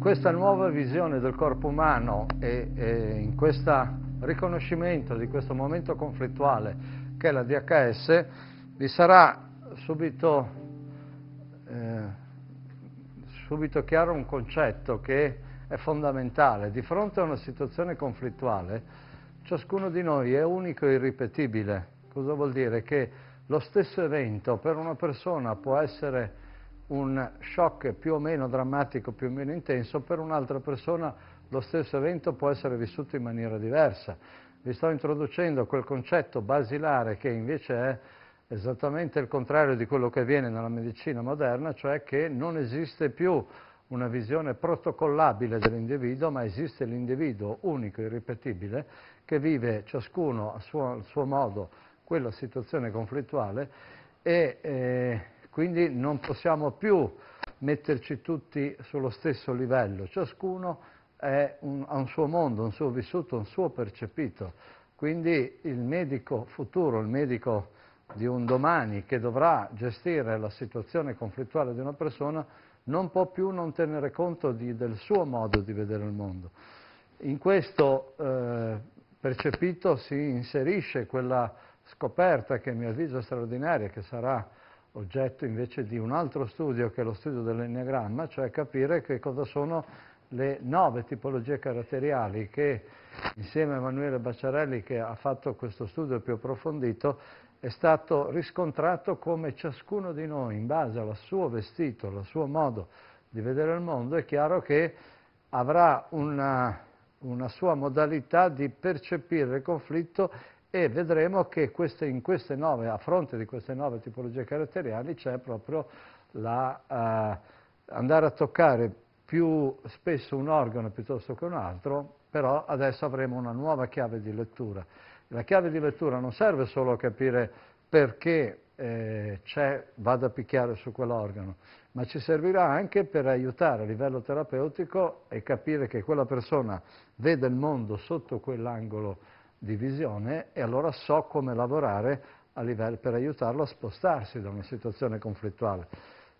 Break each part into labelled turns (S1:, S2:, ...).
S1: questa nuova visione del corpo umano e, e in questo riconoscimento di questo momento conflittuale che è la DHS, vi sarà subito, eh, subito chiaro un concetto che è fondamentale. Di fronte a una situazione conflittuale, ciascuno di noi è unico e irripetibile. Cosa vuol dire? Che lo stesso evento per una persona può essere un shock più o meno drammatico, più o meno intenso, per un'altra persona lo stesso evento può essere vissuto in maniera diversa. Vi sto introducendo quel concetto basilare che invece è esattamente il contrario di quello che avviene nella medicina moderna, cioè che non esiste più una visione protocollabile dell'individuo, ma esiste l'individuo unico, irripetibile, che vive ciascuno a suo, al suo modo quella situazione conflittuale e eh, quindi non possiamo più metterci tutti sullo stesso livello, ciascuno un, ha un suo mondo, un suo vissuto, un suo percepito. Quindi il medico futuro, il medico di un domani che dovrà gestire la situazione conflittuale di una persona, non può più non tenere conto di, del suo modo di vedere il mondo. In questo eh, percepito si inserisce quella scoperta che a mio avviso è straordinaria, che sarà oggetto invece di un altro studio che è lo studio dell'enneagramma, cioè capire che cosa sono le nove tipologie caratteriali che insieme a Emanuele Bacciarelli che ha fatto questo studio più approfondito è stato riscontrato come ciascuno di noi in base al suo vestito, al suo modo di vedere il mondo è chiaro che avrà una, una sua modalità di percepire il conflitto e vedremo che queste, queste nove, a fronte di queste nove tipologie caratteriali c'è proprio la, eh, andare a toccare più spesso un organo piuttosto che un altro, però adesso avremo una nuova chiave di lettura. La chiave di lettura non serve solo a capire perché eh, c'è, vado a picchiare su quell'organo, ma ci servirà anche per aiutare a livello terapeutico e capire che quella persona vede il mondo sotto quell'angolo divisione e allora so come lavorare livello, per aiutarlo a spostarsi da una situazione conflittuale.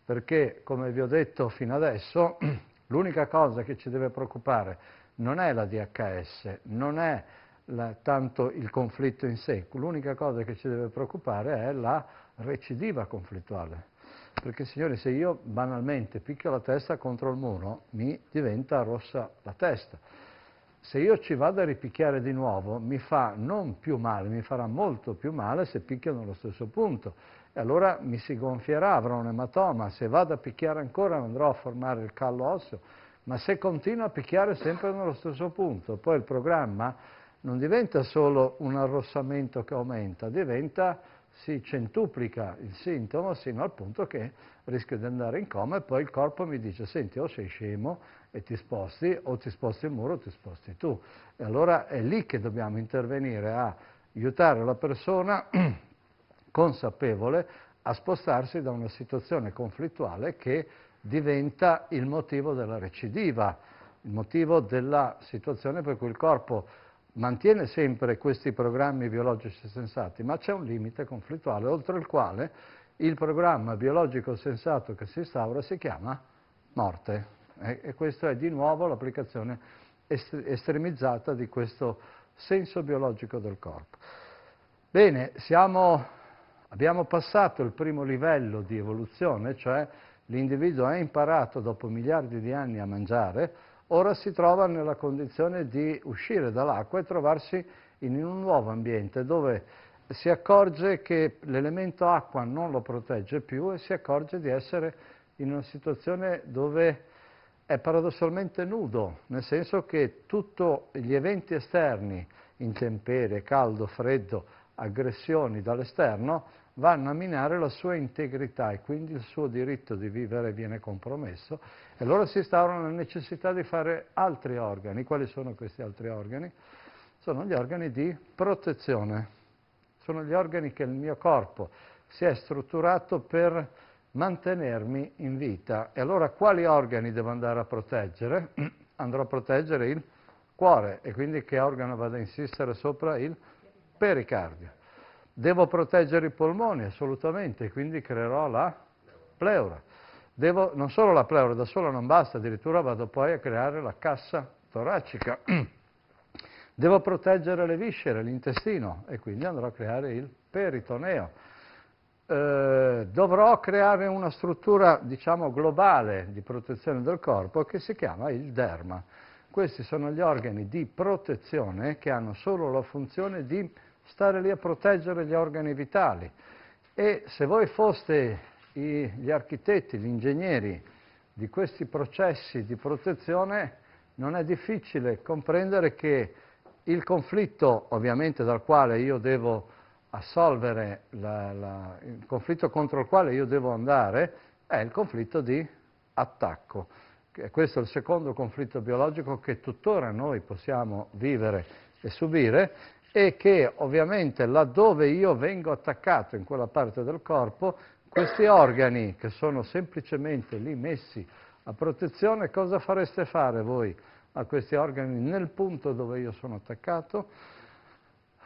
S1: Perché, come vi ho detto fino adesso, l'unica cosa che ci deve preoccupare non è la DHS, non è la, tanto il conflitto in sé, l'unica cosa che ci deve preoccupare è la recidiva conflittuale. Perché signori, se io banalmente picchio la testa contro il muro, mi diventa rossa la testa se io ci vado a ripicchiare di nuovo mi fa non più male, mi farà molto più male se picchio nello stesso punto. E allora mi si gonfierà, avrò un ematoma, se vado a picchiare ancora andrò a formare il callo osseo, ma se continuo a picchiare sempre nello stesso punto, poi il programma non diventa solo un arrossamento che aumenta, diventa si centuplica il sintomo sino al punto che rischio di andare in coma e poi il corpo mi dice senti o sei scemo e ti sposti o ti sposti il muro o ti sposti tu. E allora è lì che dobbiamo intervenire a aiutare la persona consapevole a spostarsi da una situazione conflittuale che diventa il motivo della recidiva, il motivo della situazione per cui il corpo mantiene sempre questi programmi biologici sensati, ma c'è un limite conflittuale oltre il quale il programma biologico sensato che si instaura si chiama morte. E, e questa è di nuovo l'applicazione estremizzata di questo senso biologico del corpo. Bene, siamo, abbiamo passato il primo livello di evoluzione, cioè l'individuo ha imparato dopo miliardi di anni a mangiare, ora si trova nella condizione di uscire dall'acqua e trovarsi in un nuovo ambiente dove si accorge che l'elemento acqua non lo protegge più e si accorge di essere in una situazione dove è paradossalmente nudo, nel senso che tutti gli eventi esterni, intemperie, caldo, freddo, aggressioni dall'esterno, vanno a minare la sua integrità e quindi il suo diritto di vivere viene compromesso e allora si instaura la necessità di fare altri organi. Quali sono questi altri organi? Sono gli organi di protezione, sono gli organi che il mio corpo si è strutturato per mantenermi in vita. E allora quali organi devo andare a proteggere? Andrò a proteggere il cuore e quindi che organo vado a insistere sopra? Il pericardio. Devo proteggere i polmoni, assolutamente, quindi creerò la pleura. Devo, non solo la pleura, da sola non basta, addirittura vado poi a creare la cassa toracica. Devo proteggere le viscere, l'intestino, e quindi andrò a creare il peritoneo. Eh, dovrò creare una struttura, diciamo, globale di protezione del corpo che si chiama il derma. Questi sono gli organi di protezione che hanno solo la funzione di stare lì a proteggere gli organi vitali. E se voi foste i, gli architetti, gli ingegneri di questi processi di protezione, non è difficile comprendere che il conflitto, ovviamente dal quale io devo assolvere, la, la, il conflitto contro il quale io devo andare, è il conflitto di attacco. Questo è il secondo conflitto biologico che tuttora noi possiamo vivere e subire e che ovviamente laddove io vengo attaccato in quella parte del corpo, questi organi che sono semplicemente lì messi a protezione, cosa fareste fare voi a questi organi nel punto dove io sono attaccato?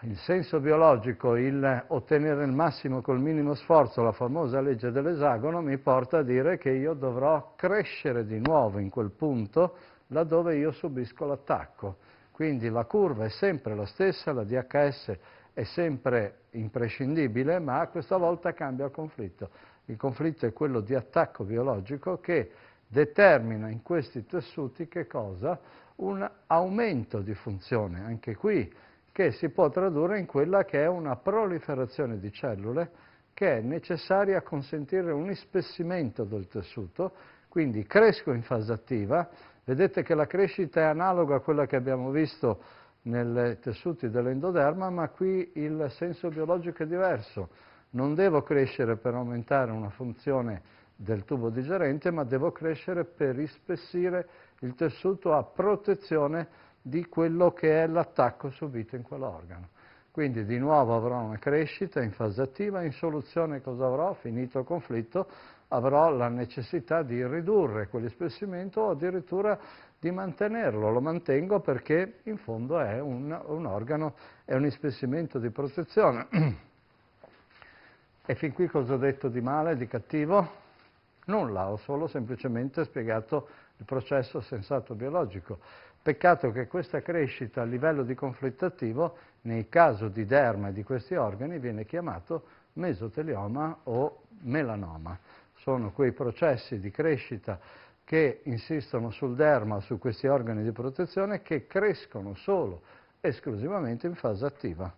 S1: Il senso biologico, il ottenere il massimo col minimo sforzo, la famosa legge dell'esagono, mi porta a dire che io dovrò crescere di nuovo in quel punto laddove io subisco l'attacco. Quindi la curva è sempre la stessa, la DHS è sempre imprescindibile, ma questa volta cambia il conflitto. Il conflitto è quello di attacco biologico che determina in questi tessuti che cosa? Un aumento di funzione, anche qui, che si può tradurre in quella che è una proliferazione di cellule che è necessaria a consentire un ispessimento del tessuto, quindi cresco in fase attiva, Vedete che la crescita è analoga a quella che abbiamo visto nei tessuti dell'endoderma, ma qui il senso biologico è diverso. Non devo crescere per aumentare una funzione del tubo digerente, ma devo crescere per ispessire il tessuto a protezione di quello che è l'attacco subito in quell'organo. Quindi di nuovo avrò una crescita in fase attiva, in soluzione cosa avrò? Finito il conflitto, avrò la necessità di ridurre quell'espessimento o addirittura di mantenerlo. Lo mantengo perché in fondo è un, un organo, è un ispessimento di protezione. e fin qui cosa ho detto di male, di cattivo? Nulla, ho solo semplicemente spiegato il processo sensato biologico. Peccato che questa crescita a livello di conflittativo, nel caso di derma di questi organi, viene chiamato mesotelioma o melanoma sono quei processi di crescita che insistono sul derma, su questi organi di protezione, che crescono solo esclusivamente in fase attiva.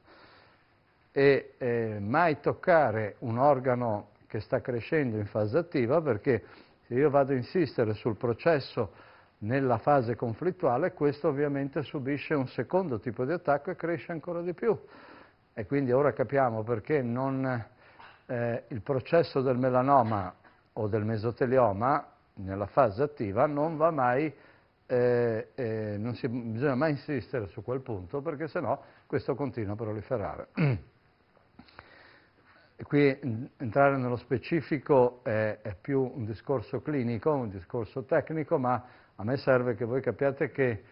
S1: E eh, mai toccare un organo che sta crescendo in fase attiva, perché se io vado a insistere sul processo nella fase conflittuale, questo ovviamente subisce un secondo tipo di attacco e cresce ancora di più. E quindi ora capiamo perché non, eh, il processo del melanoma o del mesotelioma nella fase attiva non va mai, eh, eh, non si, bisogna mai insistere su quel punto perché sennò questo continua a proliferare. Qui entrare nello specifico è, è più un discorso clinico, un discorso tecnico, ma a me serve che voi capiate che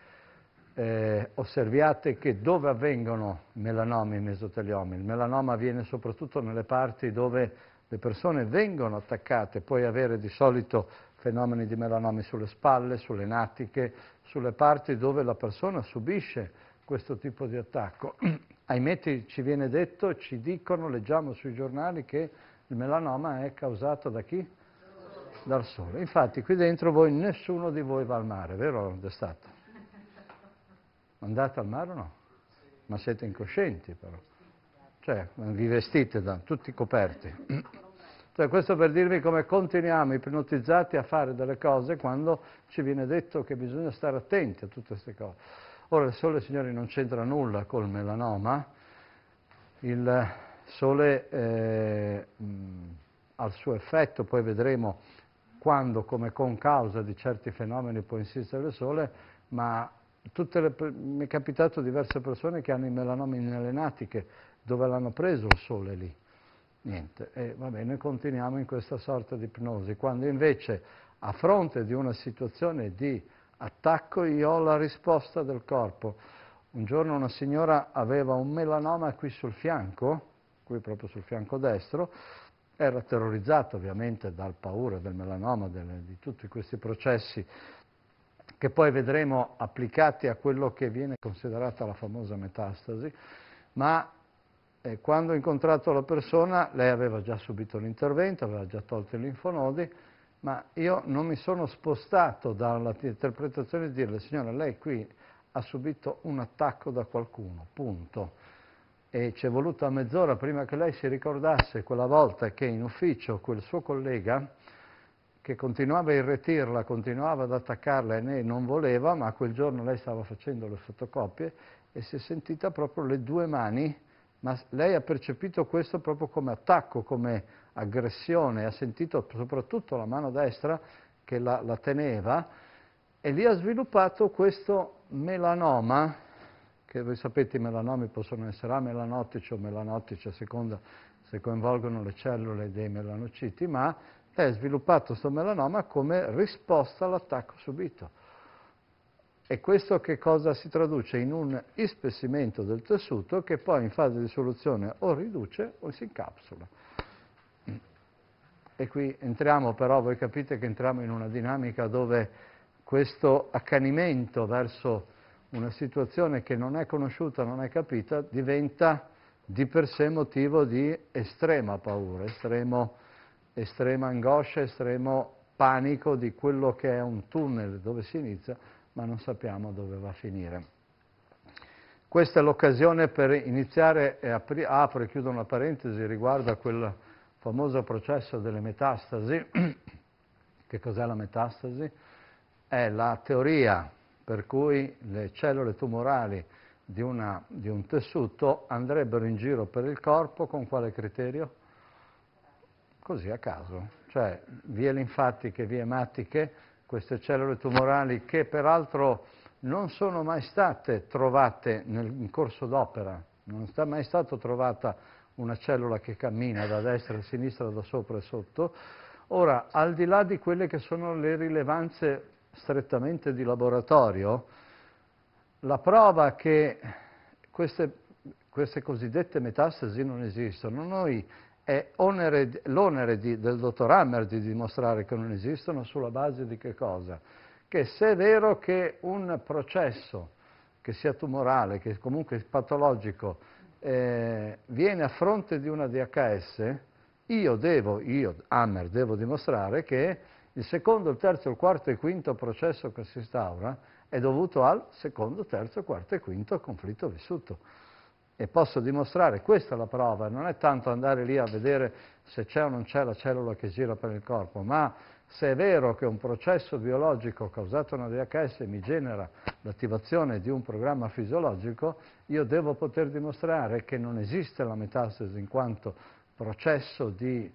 S1: eh, osserviate che dove avvengono melanomi e mesoteliomi. Il melanoma avviene soprattutto nelle parti dove le persone vengono attaccate, puoi avere di solito fenomeni di melanomi sulle spalle, sulle natiche, sulle parti dove la persona subisce questo tipo di attacco. Ahimè ci viene detto, ci dicono, leggiamo sui giornali che il melanoma è causato da chi? Dal sole. Infatti qui dentro voi nessuno di voi va al mare, vero d'estate? Andate al mare o no? Ma siete incoscienti però cioè vi vestite da, tutti coperti. Cioè, questo per dirvi come continuiamo ipnotizzati a fare delle cose quando ci viene detto che bisogna stare attenti a tutte queste cose. Ora il sole, signori, non c'entra nulla col melanoma, il sole eh, ha il suo effetto, poi vedremo quando come con causa di certi fenomeni può insistere il sole, ma le, mi è capitato diverse persone che hanno i melanomi nelle natiche, dove l'hanno preso il sole lì? Niente. E va bene, continuiamo in questa sorta di ipnosi. Quando invece a fronte di una situazione di attacco io ho la risposta del corpo. Un giorno una signora aveva un melanoma qui sul fianco, qui proprio sul fianco destro, era terrorizzata ovviamente dal paura del melanoma, delle, di tutti questi processi che poi vedremo applicati a quello che viene considerata la famosa metastasi, ma e quando ho incontrato la persona, lei aveva già subito l'intervento, aveva già tolto i linfonodi, ma io non mi sono spostato dall'interpretazione di dirle, signora, lei qui ha subito un attacco da qualcuno, punto. E ci è voluta mezz'ora prima che lei si ricordasse quella volta che in ufficio quel suo collega, che continuava a irretirla, continuava ad attaccarla e lei non voleva, ma quel giorno lei stava facendo le fotocopie e si è sentita proprio le due mani ma lei ha percepito questo proprio come attacco, come aggressione, ha sentito soprattutto la mano destra che la, la teneva e lì ha sviluppato questo melanoma, che voi sapete i melanomi possono essere amelanotici o melanotici a seconda se coinvolgono le cellule dei melanociti, ma ha sviluppato questo melanoma come risposta all'attacco subito. E questo che cosa si traduce? In un ispessimento del tessuto che poi in fase di soluzione o riduce o si incapsula. E qui entriamo però, voi capite che entriamo in una dinamica dove questo accanimento verso una situazione che non è conosciuta, non è capita, diventa di per sé motivo di estrema paura, estremo, estrema angoscia, estremo panico di quello che è un tunnel dove si inizia ma non sappiamo dove va a finire. Questa è l'occasione per iniziare, e apri, apro e chiudo una parentesi riguardo a quel famoso processo delle metastasi. che cos'è la metastasi? È la teoria per cui le cellule tumorali di, una, di, un tessuto andrebbero in giro per il corpo con quale criterio? Così a caso, cioè vie linfatiche, vie ematiche queste cellule tumorali che peraltro non sono mai state trovate nel, in corso d'opera, non è mai stata trovata una cellula che cammina da destra a sinistra, da sopra e sotto. Ora, al di là di quelle che sono le rilevanze strettamente di laboratorio, la prova che queste, queste cosiddette metastasi non esistono, noi è l'onere del dottor Hammer di dimostrare che non esistono sulla base di che cosa? Che se è vero che un processo, che sia tumorale, che comunque patologico, eh, viene a fronte di una DHS, io devo, io, Hammer, devo dimostrare che il secondo, il terzo, il quarto e il quinto processo che si instaura è dovuto al secondo, terzo, quarto e quinto conflitto vissuto e posso dimostrare, questa è la prova, non è tanto andare lì a vedere se c'è o non c'è la cellula che gira per il corpo, ma se è vero che un processo biologico causato da DHS mi genera l'attivazione di un programma fisiologico, io devo poter dimostrare che non esiste la metastasi in quanto processo di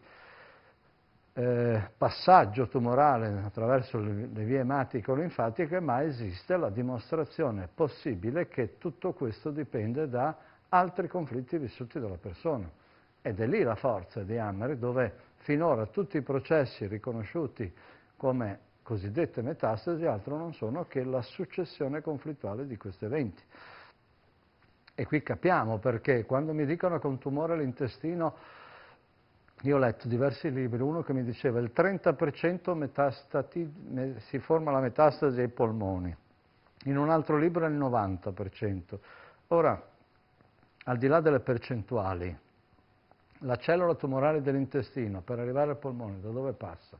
S1: eh, passaggio tumorale attraverso le, le vie ematico-linfatiche, ma esiste la dimostrazione possibile che tutto questo dipende da altri conflitti vissuti dalla persona. Ed è lì la forza di Hammer, dove finora tutti i processi riconosciuti come cosiddette metastasi altro non sono che la successione conflittuale di questi eventi. E qui capiamo perché quando mi dicono che un tumore all'intestino, io ho letto diversi libri, uno che mi diceva il 30% metastati, si forma la metastasi ai polmoni, in un altro libro è il 90%. Ora, al di là delle percentuali, la cellula tumorale dell'intestino per arrivare al polmone da dove passa?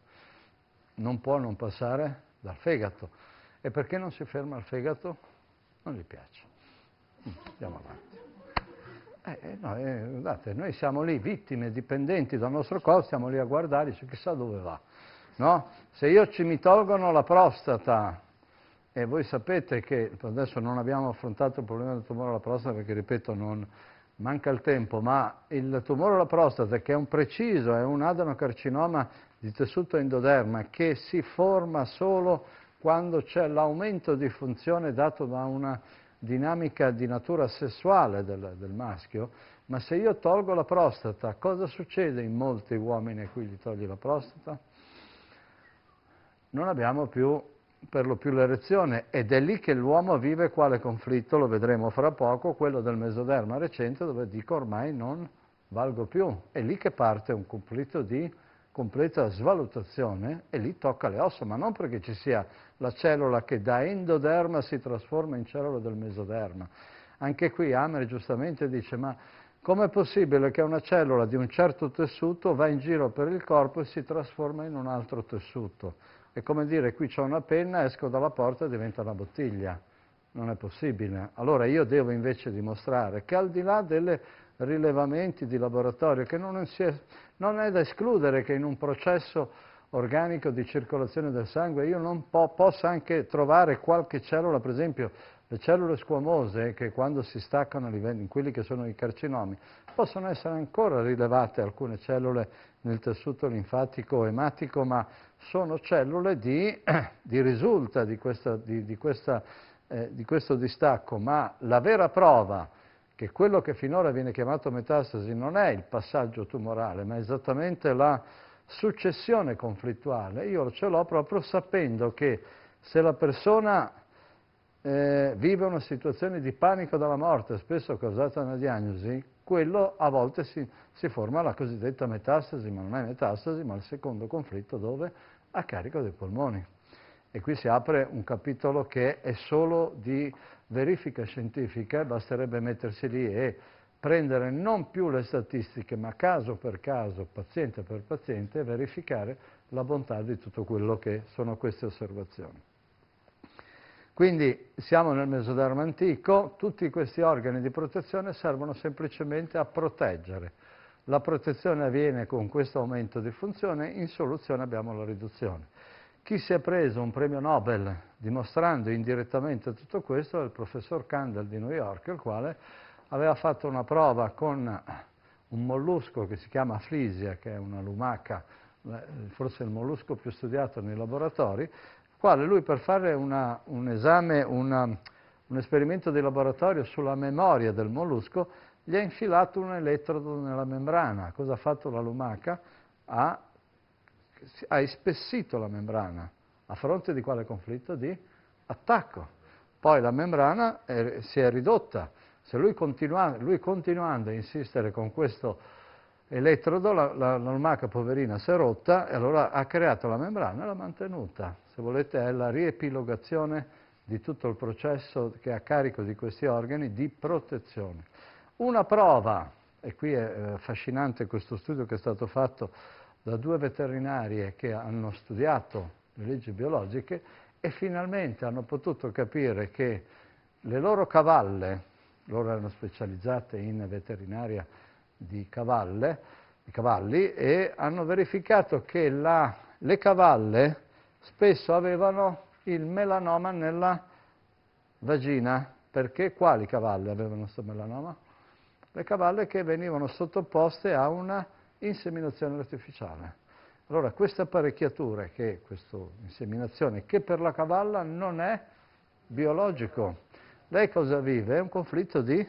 S1: Non può non passare dal fegato. E perché non si ferma al fegato? Non gli piace. Mm, andiamo avanti. Eh, eh, no, eh, guardate, noi siamo lì vittime, dipendenti dal nostro corpo, stiamo lì a guardare, chissà dove va. No? Se io ci mi tolgono la prostata, e voi sapete che adesso non abbiamo affrontato il problema del tumore alla prostata perché, ripeto, non, manca il tempo, ma il tumore alla prostata, che è un preciso, è un adenocarcinoma di tessuto endoderma che si forma solo quando c'è l'aumento di funzione dato da una dinamica di natura sessuale del, del, maschio, ma se io tolgo la prostata, cosa succede in molti uomini a cui gli togli la prostata? Non abbiamo più per lo più l'erezione ed è lì che l'uomo vive quale conflitto, lo vedremo fra poco, quello del mesoderma recente dove dico ormai non valgo più. È lì che parte un conflitto di completa svalutazione e lì tocca le ossa, ma non perché ci sia la cellula che da endoderma si trasforma in cellula del mesoderma. Anche qui Amer giustamente dice ma com'è possibile che una cellula di un certo tessuto va in giro per il corpo e si trasforma in un altro tessuto? È come dire qui c'è una penna, esco dalla porta e diventa una bottiglia. Non è possibile. Allora io devo invece dimostrare che al di là delle rilevamenti di laboratorio, che non, è, non è da escludere che in un processo organico di circolazione del sangue, io non po- posso anche trovare qualche cellula, per esempio le cellule squamose che quando si staccano a in quelli che sono i carcinomi, possono essere ancora rilevate alcune cellule nel tessuto linfatico ematico, ma sono cellule di, di risulta di, questa, di, di, questa, eh, di questo distacco, ma la vera prova che quello che finora viene chiamato metastasi non è il passaggio tumorale, ma esattamente la successione conflittuale, io ce l'ho proprio sapendo che se la persona eh, vive una situazione di panico dalla morte, spesso causata una diagnosi, quello a volte si, si, forma la cosiddetta metastasi, ma non è metastasi, ma il secondo conflitto dove? A carico dei polmoni. E qui si apre un capitolo che è solo di verifica scientifica, basterebbe mettersi lì e prendere non più le statistiche, ma caso per caso, paziente per paziente, e verificare la bontà di tutto quello che sono queste osservazioni. Quindi siamo nel Mesodarma antico, tutti questi organi di protezione servono semplicemente a proteggere. La protezione avviene con questo aumento di funzione, in soluzione abbiamo la riduzione. Chi si è preso un premio Nobel dimostrando indirettamente tutto questo è il professor Kandel di New York, il quale aveva fatto una prova con un mollusco che si chiama Frisia, che è una lumaca, eh, forse il mollusco più studiato nei laboratori, quale lui per fare una, un esame, una, un esperimento di laboratorio sulla memoria del mollusco, gli ha infilato un elettrodo nella membrana. Cosa ha fatto la lumaca? Ha, ha ispessito la membrana. A fronte di quale conflitto? Di attacco. Poi la membrana è, eh, si è ridotta se lui, continua, lui continuando a insistere con questo elettrodo, la, la, l'ormaca poverina si è rotta e allora ha creato la membrana e l'ha mantenuta. Se volete è la riepilogazione di tutto il processo che è a carico di questi organi di protezione. Una prova, e qui è affascinante eh, questo studio che è stato fatto da due veterinarie che hanno studiato le leggi biologiche e finalmente hanno potuto capire che le loro cavalle, loro erano specializzate in veterinaria di, cavalle, di cavalli e hanno verificato che la, le cavalle spesso avevano il melanoma nella vagina. Perché quali cavalle avevano questo melanoma? Le cavalle che venivano sottoposte a una inseminazione artificiale. Allora, questa apparecchiatura, che, questa inseminazione, che per la cavalla non è biologico, lei cosa vive? È un conflitto di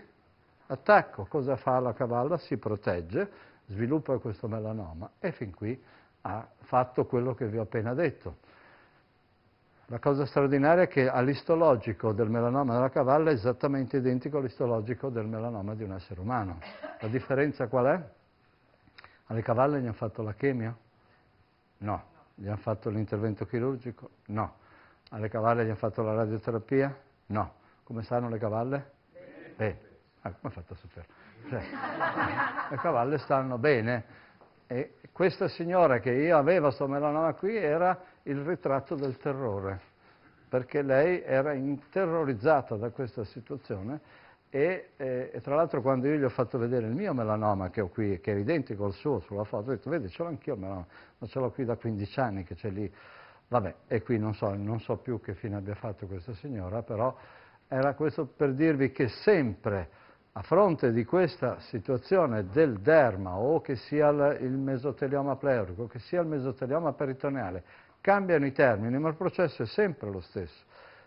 S1: attacco. Cosa fa la cavalla? Si protegge, sviluppa questo melanoma e fin qui ha fatto quello che vi ho appena detto. La cosa straordinaria è che all'istologico del melanoma della cavalla è esattamente identico all'istologico del melanoma di un essere umano. La differenza qual è? Alle cavalle gli hanno fatto la chemio? No. Gli hanno fatto l'intervento chirurgico? No. Alle cavalle gli hanno fatto la radioterapia? No come stanno le cavalle? Bene. bene. Ah, come ha fatto a sapere? Cioè, le cavalle stanno bene. E questa signora che io avevo, sto melanoma qui, era il ritratto del terrore, perché lei era terrorizzata da questa situazione e, eh, e, tra l'altro quando io gli ho fatto vedere il mio melanoma che ho qui, che è identico al suo sulla foto, ho detto vedi ce l'ho anch'io il melanoma, ma ce l'ho qui da 15 anni che c'è lì, vabbè, e qui non so, non so più che fine abbia fatto questa signora, però era questo per dirvi che sempre a fronte di questa situazione del derma o che sia il mesotelioma pleurico, che sia il mesotelioma peritoneale, cambiano i termini, ma il processo è sempre lo stesso.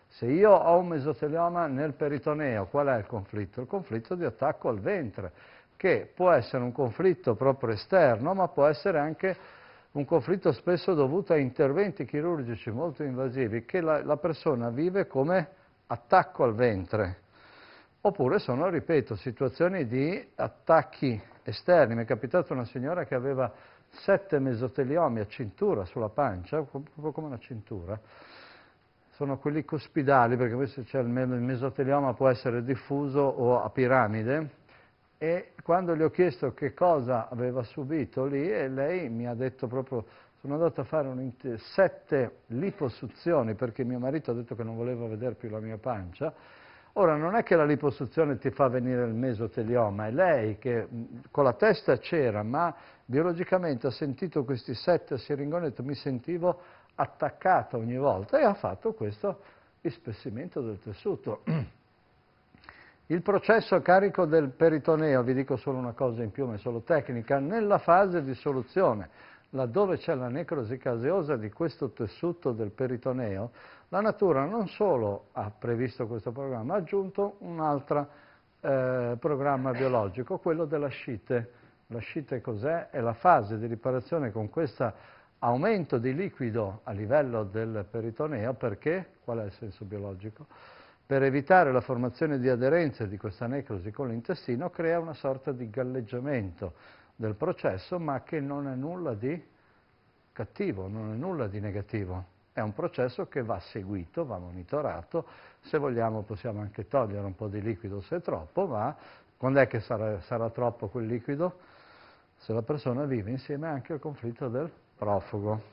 S1: Se io ho un mesotelioma nel peritoneo, qual è il conflitto? Il conflitto di attacco al ventre, che può essere un conflitto proprio esterno, ma può essere anche un conflitto spesso dovuto a interventi chirurgici molto invasivi che la, la persona vive come attacco al ventre, oppure sono, ripeto, situazioni di attacchi esterni. Mi è capitata una signora che aveva sette mesoteliomi a cintura sulla pancia, proprio come una cintura. Sono quelli cospidali, perché questo, cioè, il mesotelioma può essere diffuso o a piramide, e quando gli ho chiesto che cosa aveva subito lì, e lei mi ha detto proprio sono andato a fare sette liposuzioni perché mio marito ha detto che non voleva vedere più la mia pancia. Ora, non è che la liposuzione ti fa venire il mesotelioma, è lei che mm, con la testa c'era, ma biologicamente ha sentito questi sette siringoni e mi sentivo attaccata ogni volta e ha fatto questo ispessimento del tessuto. Il processo a carico del peritoneo, vi dico solo una cosa in più, ma è solo tecnica, nella fase di soluzione laddove c'è la necrosi caseosa di questo tessuto del peritoneo, la natura non solo ha previsto questo programma, ha aggiunto un altro eh, programma biologico, quello della scite. La scite cos'è? È la fase di riparazione con questo aumento di liquido a livello del peritoneo, perché? Qual è il senso biologico? Per evitare la formazione di aderenze di questa necrosi con l'intestino crea una sorta di galleggiamento del processo, ma che non è nulla di cattivo, non è nulla di negativo. È un processo che va seguito, va monitorato, se vogliamo possiamo anche togliere un po' di liquido se è troppo, ma quando è che sarà, sarà troppo quel liquido? Se la persona vive insieme anche al conflitto del profugo.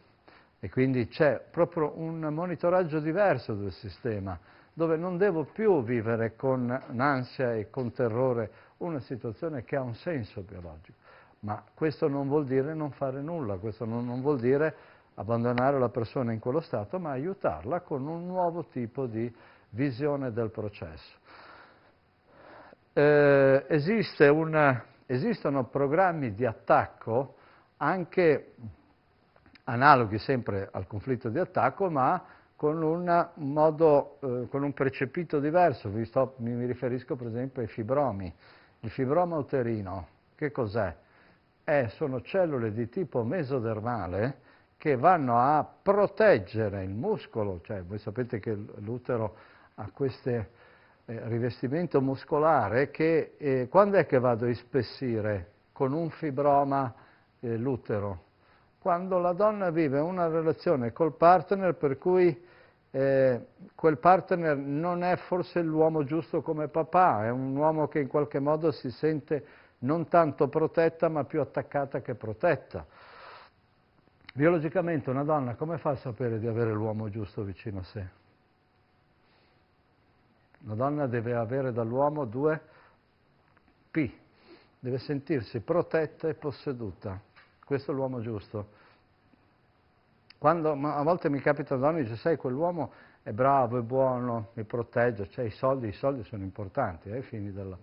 S1: E quindi c'è proprio un monitoraggio diverso del sistema, dove non devo più vivere con ansia e con terrore una situazione che ha un senso biologico ma questo non vuol dire non fare nulla, questo non, non vuol dire abbandonare la persona in quello stato, ma aiutarla con un nuovo tipo di visione del processo. Eh, esiste una, esistono programmi di attacco anche analoghi sempre al conflitto di attacco, ma con, un, modo, eh, con un percepito diverso. Mi, sto, mi riferisco per esempio ai fibromi. Il fibroma uterino, che cos'è? eh, sono cellule di tipo mesodermale che vanno a proteggere il muscolo, cioè voi sapete che l'utero ha questo eh, rivestimento muscolare che eh, quando è che vado a ispessire con un fibroma eh, l'utero? Quando la donna vive una relazione col partner per cui eh, quel partner non è forse l'uomo giusto come papà, è un uomo che in qualche modo si sente non tanto protetta ma più attaccata che protetta. Biologicamente una donna come fa a sapere di avere l'uomo giusto vicino a sé? Una donna deve avere dall'uomo due P, deve sentirsi protetta e posseduta. Questo è l'uomo giusto. Quando, a volte mi capita donna e dice, sai, quell'uomo è bravo, è buono, mi protegge, cioè i soldi, i soldi sono importanti, ai eh, fini della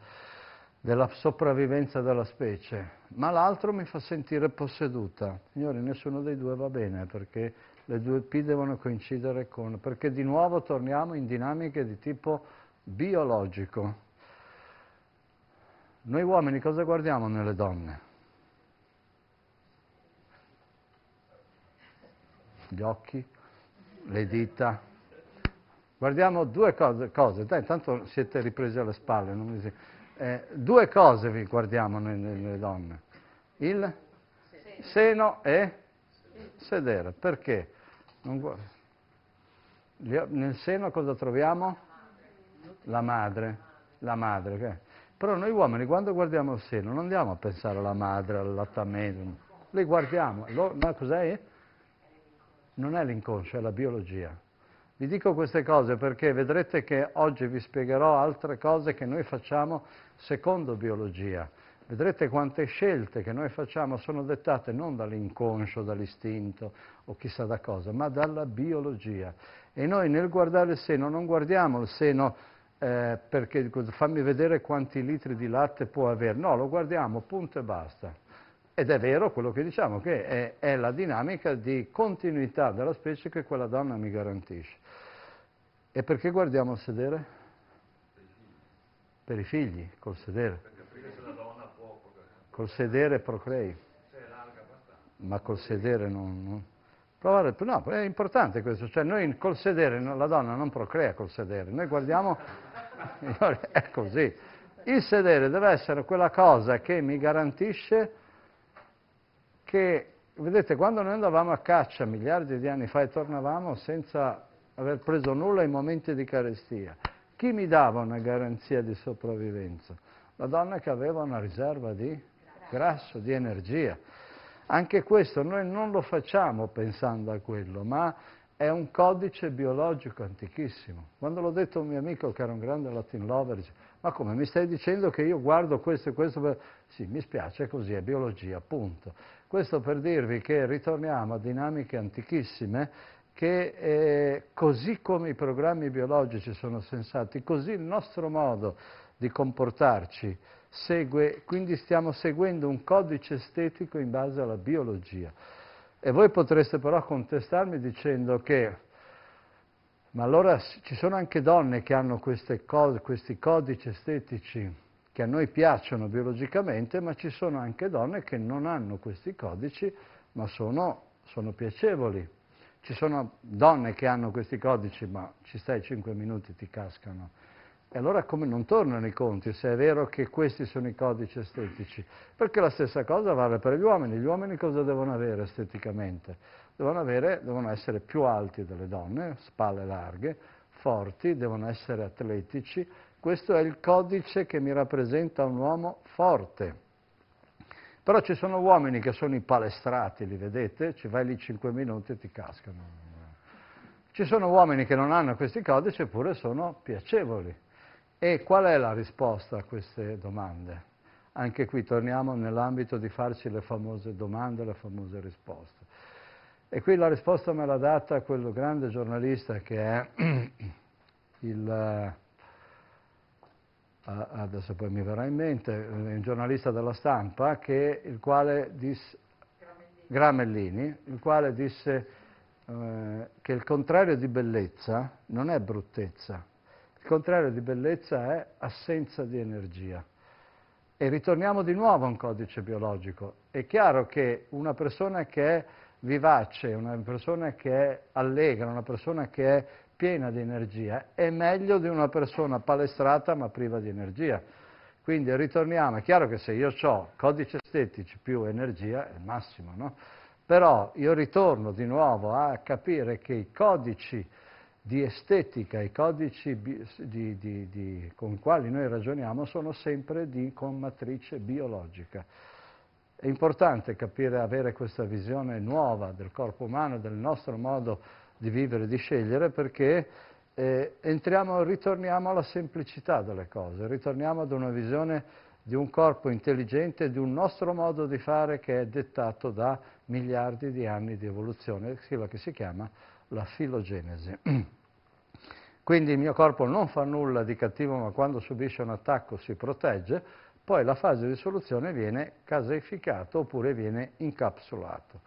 S1: della sopravvivenza della specie, ma l'altro mi fa sentire posseduta. Signori, nessuno dei due va bene perché le due P devono coincidere con, perché di nuovo torniamo in dinamiche di tipo biologico. Noi uomini cosa guardiamo nelle donne? Gli occhi, le dita. Guardiamo due cose, cose. Dai, intanto siete ripresi alle spalle, non mi sento eh, due cose vi guardiamo noi nelle donne, il seno e sedere, perché? nel seno cosa troviamo? La madre, la madre. Però noi uomini quando guardiamo il seno non andiamo a pensare alla madre, all'allattamento, le guardiamo, ma cos'è? Non è l'inconscio, è la biologia. Vi dico queste cose perché vedrete che oggi vi spiegherò altre cose che noi facciamo secondo biologia. Vedrete quante scelte che noi facciamo sono dettate non dall'inconscio, dall'istinto o chissà da cosa, ma dalla biologia. E noi nel guardare il seno non guardiamo il seno eh, perché fammi vedere quanti litri di latte può avere, no, lo guardiamo, punto e basta. Ed è vero quello che diciamo, che è, è la dinamica di continuità della specie che quella donna mi garantisce. E perché guardiamo il sedere? Per i figli, col sedere. Col sedere procrei. Ma col sedere non... non... Provare, no, è importante questo, cioè noi col sedere, la donna non procrea col sedere, noi guardiamo, è così. Il sedere deve essere quella cosa che mi garantisce che, vedete, quando noi andavamo a caccia miliardi di anni fa e tornavamo senza aver preso nulla in momenti di carestia. Chi mi dava una garanzia di sopravvivenza? La donna che aveva una riserva di grasso, di energia. Anche questo noi non lo facciamo pensando a quello, ma è un codice biologico antichissimo. Quando l'ho detto a un mio amico che era un grande Latin lover, dice, ma come mi stai dicendo che io guardo questo e questo? Per... Sì, mi spiace così, è biologia, punto. Questo per dirvi che ritorniamo a dinamiche antichissime che eh, così come i programmi biologici sono sensati, così il nostro modo di comportarci segue, quindi stiamo seguendo un codice estetico in base alla biologia. E voi potreste però contestarmi dicendo che, ma allora ci sono anche donne che hanno cose, questi codici estetici che a noi piacciono biologicamente, ma ci sono anche donne che non hanno questi codici, ma sono, sono piacevoli ci sono donne che hanno questi codici, ma ci stai 5 minuti ti cascano. E allora come non tornano i conti se è vero che questi sono i codici estetici? Perché la stessa cosa vale per gli uomini. Gli uomini cosa devono avere esteticamente? Devono, avere, devono essere più alti delle donne, spalle larghe, forti, devono essere atletici. Questo è il codice che mi rappresenta un uomo forte. Però ci sono uomini che sono impalestrati, li vedete? Ci vai lì 5 minuti e ti cascano. Ci sono uomini che non hanno questi codici eppure sono piacevoli. E qual è la risposta a queste domande? Anche qui torniamo nell'ambito di farci le famose domande, le famose risposte. E qui la risposta me l'ha data quello grande giornalista che è il eh, adesso poi mi verrà in mente, eh, un giornalista della stampa, che, il quale disse, Gramellini, il quale disse eh, che il contrario di bellezza non è bruttezza, il contrario di bellezza è assenza di energia. E ritorniamo di nuovo a un codice biologico. È chiaro che una persona che è vivace, una persona che è allegra, una persona che è piena di energia è meglio di una persona palestrata ma priva di energia. Quindi ritorniamo, è chiaro che se io ho codici estetici più energia è il massimo, no? Però io ritorno di nuovo a capire che i codici di estetica, i codici bi- di, di, di, con i quali noi ragioniamo sono sempre di matrice biologica. È importante capire, avere questa visione nuova del corpo umano, del nostro modo di di vivere, di scegliere, perché eh, entriamo, ritorniamo alla semplicità delle cose, ritorniamo ad una visione di un corpo intelligente, di un nostro modo di fare che è dettato da miliardi di anni di evoluzione, quello che si chiama la filogenesi. Quindi il mio corpo non fa nulla di cattivo, ma quando subisce un attacco si protegge, poi la fase di soluzione viene caseificato oppure viene incapsulato.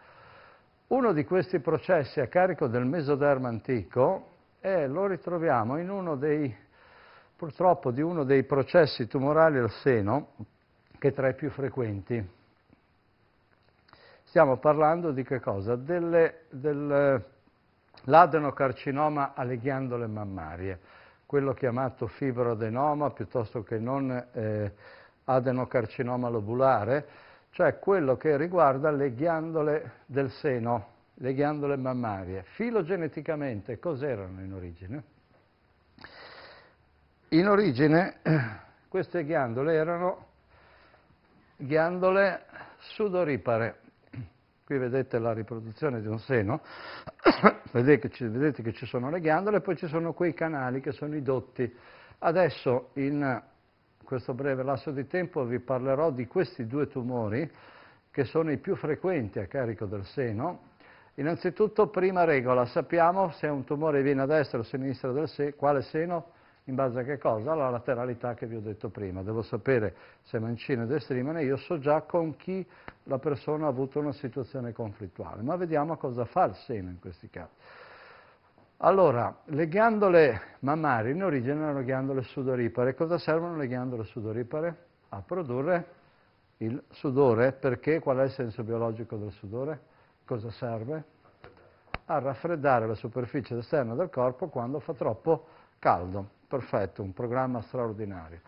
S1: Uno di questi processi a carico del mesoderma antico eh, lo ritroviamo in uno dei, purtroppo di uno dei processi tumorali al seno che è tra i più frequenti. Stiamo parlando di che cosa? Delle, l'adenocarcinoma alle ghiandole mammarie, quello chiamato fibroadenoma piuttosto che non eh, adenocarcinoma lobulare, cioè quello che riguarda le ghiandole del seno, le ghiandole mammarie. Filogeneticamente cos'erano in origine? In origine eh, queste ghiandole erano ghiandole sudoripare. Qui vedete la riproduzione di un seno, vedete che, ci, vedete che ci sono le ghiandole e poi ci sono quei canali che sono i dotti. Adesso in in questo breve lasso di tempo vi parlerò di questi due tumori che sono i più frequenti a carico del seno. Innanzitutto, prima regola, sappiamo se un tumore viene a destra o a sinistra del seno, quale seno, in base a che cosa? Alla lateralità che vi ho detto prima. Devo sapere se mancino ed estrimane, io so già con chi la persona ha avuto una situazione conflittuale. Ma vediamo cosa fa il seno in questi casi. Allora, le ghiandole mammarie in origine erano ghiandole sudoripare. Cosa servono le ghiandole sudoripare? A produrre il sudore, perché qual è il senso biologico del sudore? Cosa serve? A raffreddare la superficie esterna del corpo quando fa troppo caldo. Perfetto, un programma straordinario.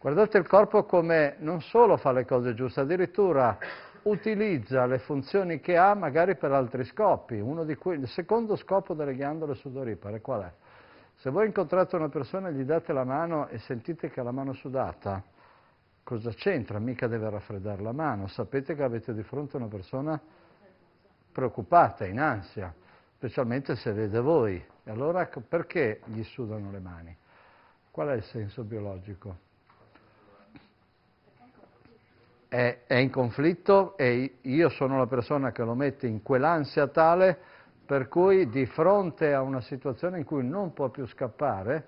S1: Guardate il corpo come non solo fa le cose giuste, addirittura utilizza le funzioni che ha magari per altri scopi. Cui, il secondo scopo delle ghiandole sudoripare qual è? Se voi incontrate una persona e gli date la mano e sentite che ha la mano sudata, cosa c'entra? Mica deve raffreddare la mano. Sapete che avete di fronte una persona preoccupata, in ansia, specialmente se vede voi. E allora perché gli sudano le mani? Qual è il senso biologico? è, è in conflitto e io sono la persona che lo mette in quell'ansia tale per cui di fronte a una situazione in cui non può più scappare,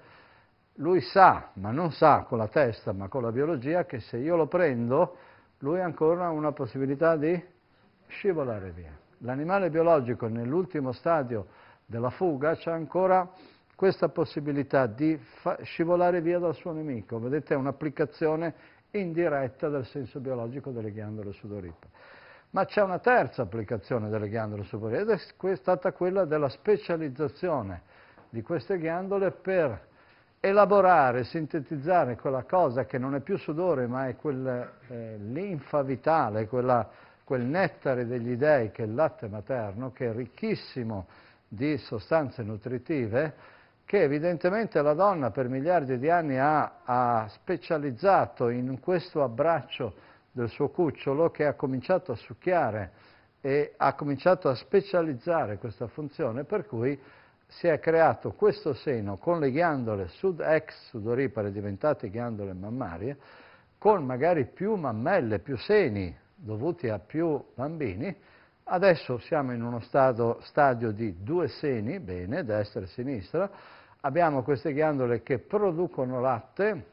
S1: lui sa, ma non sa con la testa, ma con la biologia, che se io lo prendo, lui ancora ha una possibilità di scivolare via. L'animale biologico nell'ultimo stadio della fuga c'è ancora questa possibilità di scivolare via dal suo nemico. Vedete, è un'applicazione indiretta del senso biologico delle ghiandole sudoripere. Ma c'è una terza applicazione delle ghiandole sudoripere ed è stata quella della specializzazione di queste ghiandole per elaborare, sintetizzare quella cosa che non è più sudore ma è quella eh, linfa vitale, quella, quel nettare degli dei che è il latte materno, che è ricchissimo di sostanze nutritive, che evidentemente la donna per miliardi di anni ha, ha specializzato in questo abbraccio del suo cucciolo che ha cominciato a succhiare e ha cominciato a specializzare questa funzione, per cui si è creato questo seno con le ghiandole sud ex sudoripare diventate ghiandole mammarie, con magari più mammelle, più seni dovuti a più bambini, adesso siamo in uno stato, stadio di due seni, bene, destra e sinistra, abbiamo queste ghiandole che producono latte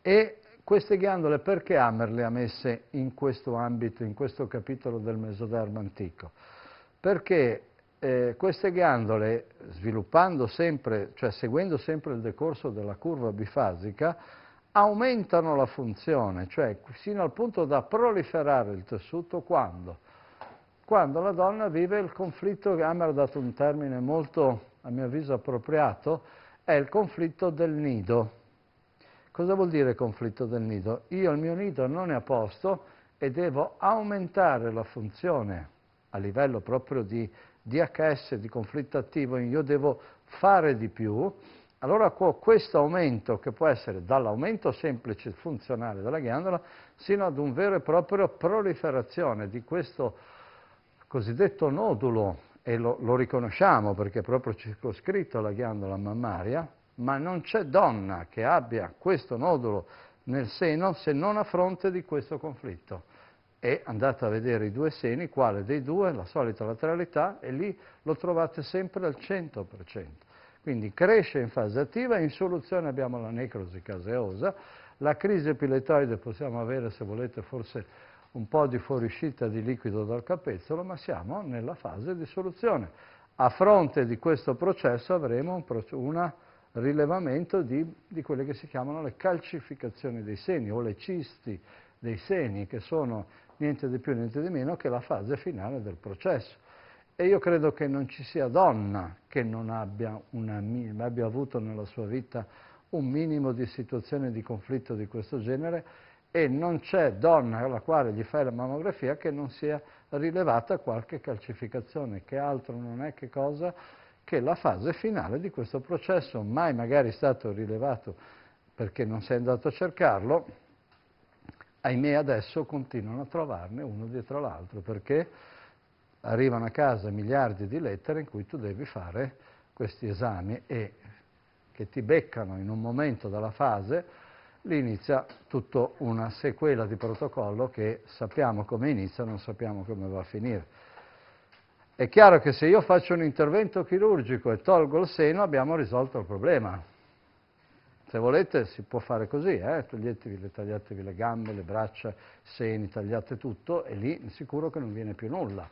S1: e queste ghiandole perché Hammer le ha messe in questo ambito, in questo capitolo del mesoderma antico? Perché eh, queste ghiandole, sviluppando sempre, cioè seguendo sempre il decorso della curva bifasica, aumentano la funzione, cioè fino al punto da proliferare il tessuto quando? Quando la donna vive il conflitto, Hammer ha dato un termine molto a mio avviso appropriato, è il conflitto del nido. Cosa vuol dire conflitto del nido? Io il mio nido non è a posto e devo aumentare la funzione a livello proprio di DHS, di conflitto attivo, io devo fare di più, allora questo aumento, che può essere dall'aumento semplice funzionale della ghiandola, sino ad un vero e proprio proliferazione di questo cosiddetto nodulo e lo, lo riconosciamo perché è proprio circoscritto alla ghiandola mammaria, ma non c'è donna che abbia questo nodulo nel seno se non a fronte di questo conflitto. E andate a vedere i due seni, quale dei due, la solita lateralità, e lì lo trovate sempre al 100%. Quindi cresce in fase attiva, in soluzione abbiamo la necrosi caseosa, la crisi epiletoide possiamo avere se volete forse un po' di fuoriuscita di liquido dal capezzolo, ma siamo nella fase di soluzione. A fronte di questo processo avremo un, una, rilevamento di, di, quelle che si chiamano le calcificazioni dei seni o le cisti dei seni, che sono niente di più niente di meno che la fase finale del processo. E io credo che non ci sia donna che non abbia, una, abbia avuto nella sua vita un minimo di situazioni di conflitto di questo genere e non c'è donna alla quale gli fai la mammografia che non sia rilevata qualche calcificazione, che altro non è che cosa che la fase finale di questo processo, mai magari stato rilevato perché non sei andato a cercarlo, ahimè adesso continuano a trovarne uno dietro l'altro, perché arrivano a casa miliardi di lettere in cui tu devi fare questi esami e che ti beccano in un momento della fase lì inizia tutta una sequela di protocollo che sappiamo come inizia, non sappiamo come va a finire. È chiaro che se io faccio un intervento chirurgico e tolgo il seno abbiamo risolto il problema. Se volete si può fare così, eh? Toglietevi, tagliatevi le gambe, le braccia, i seni, tagliate tutto e lì sicuro che non viene più nulla.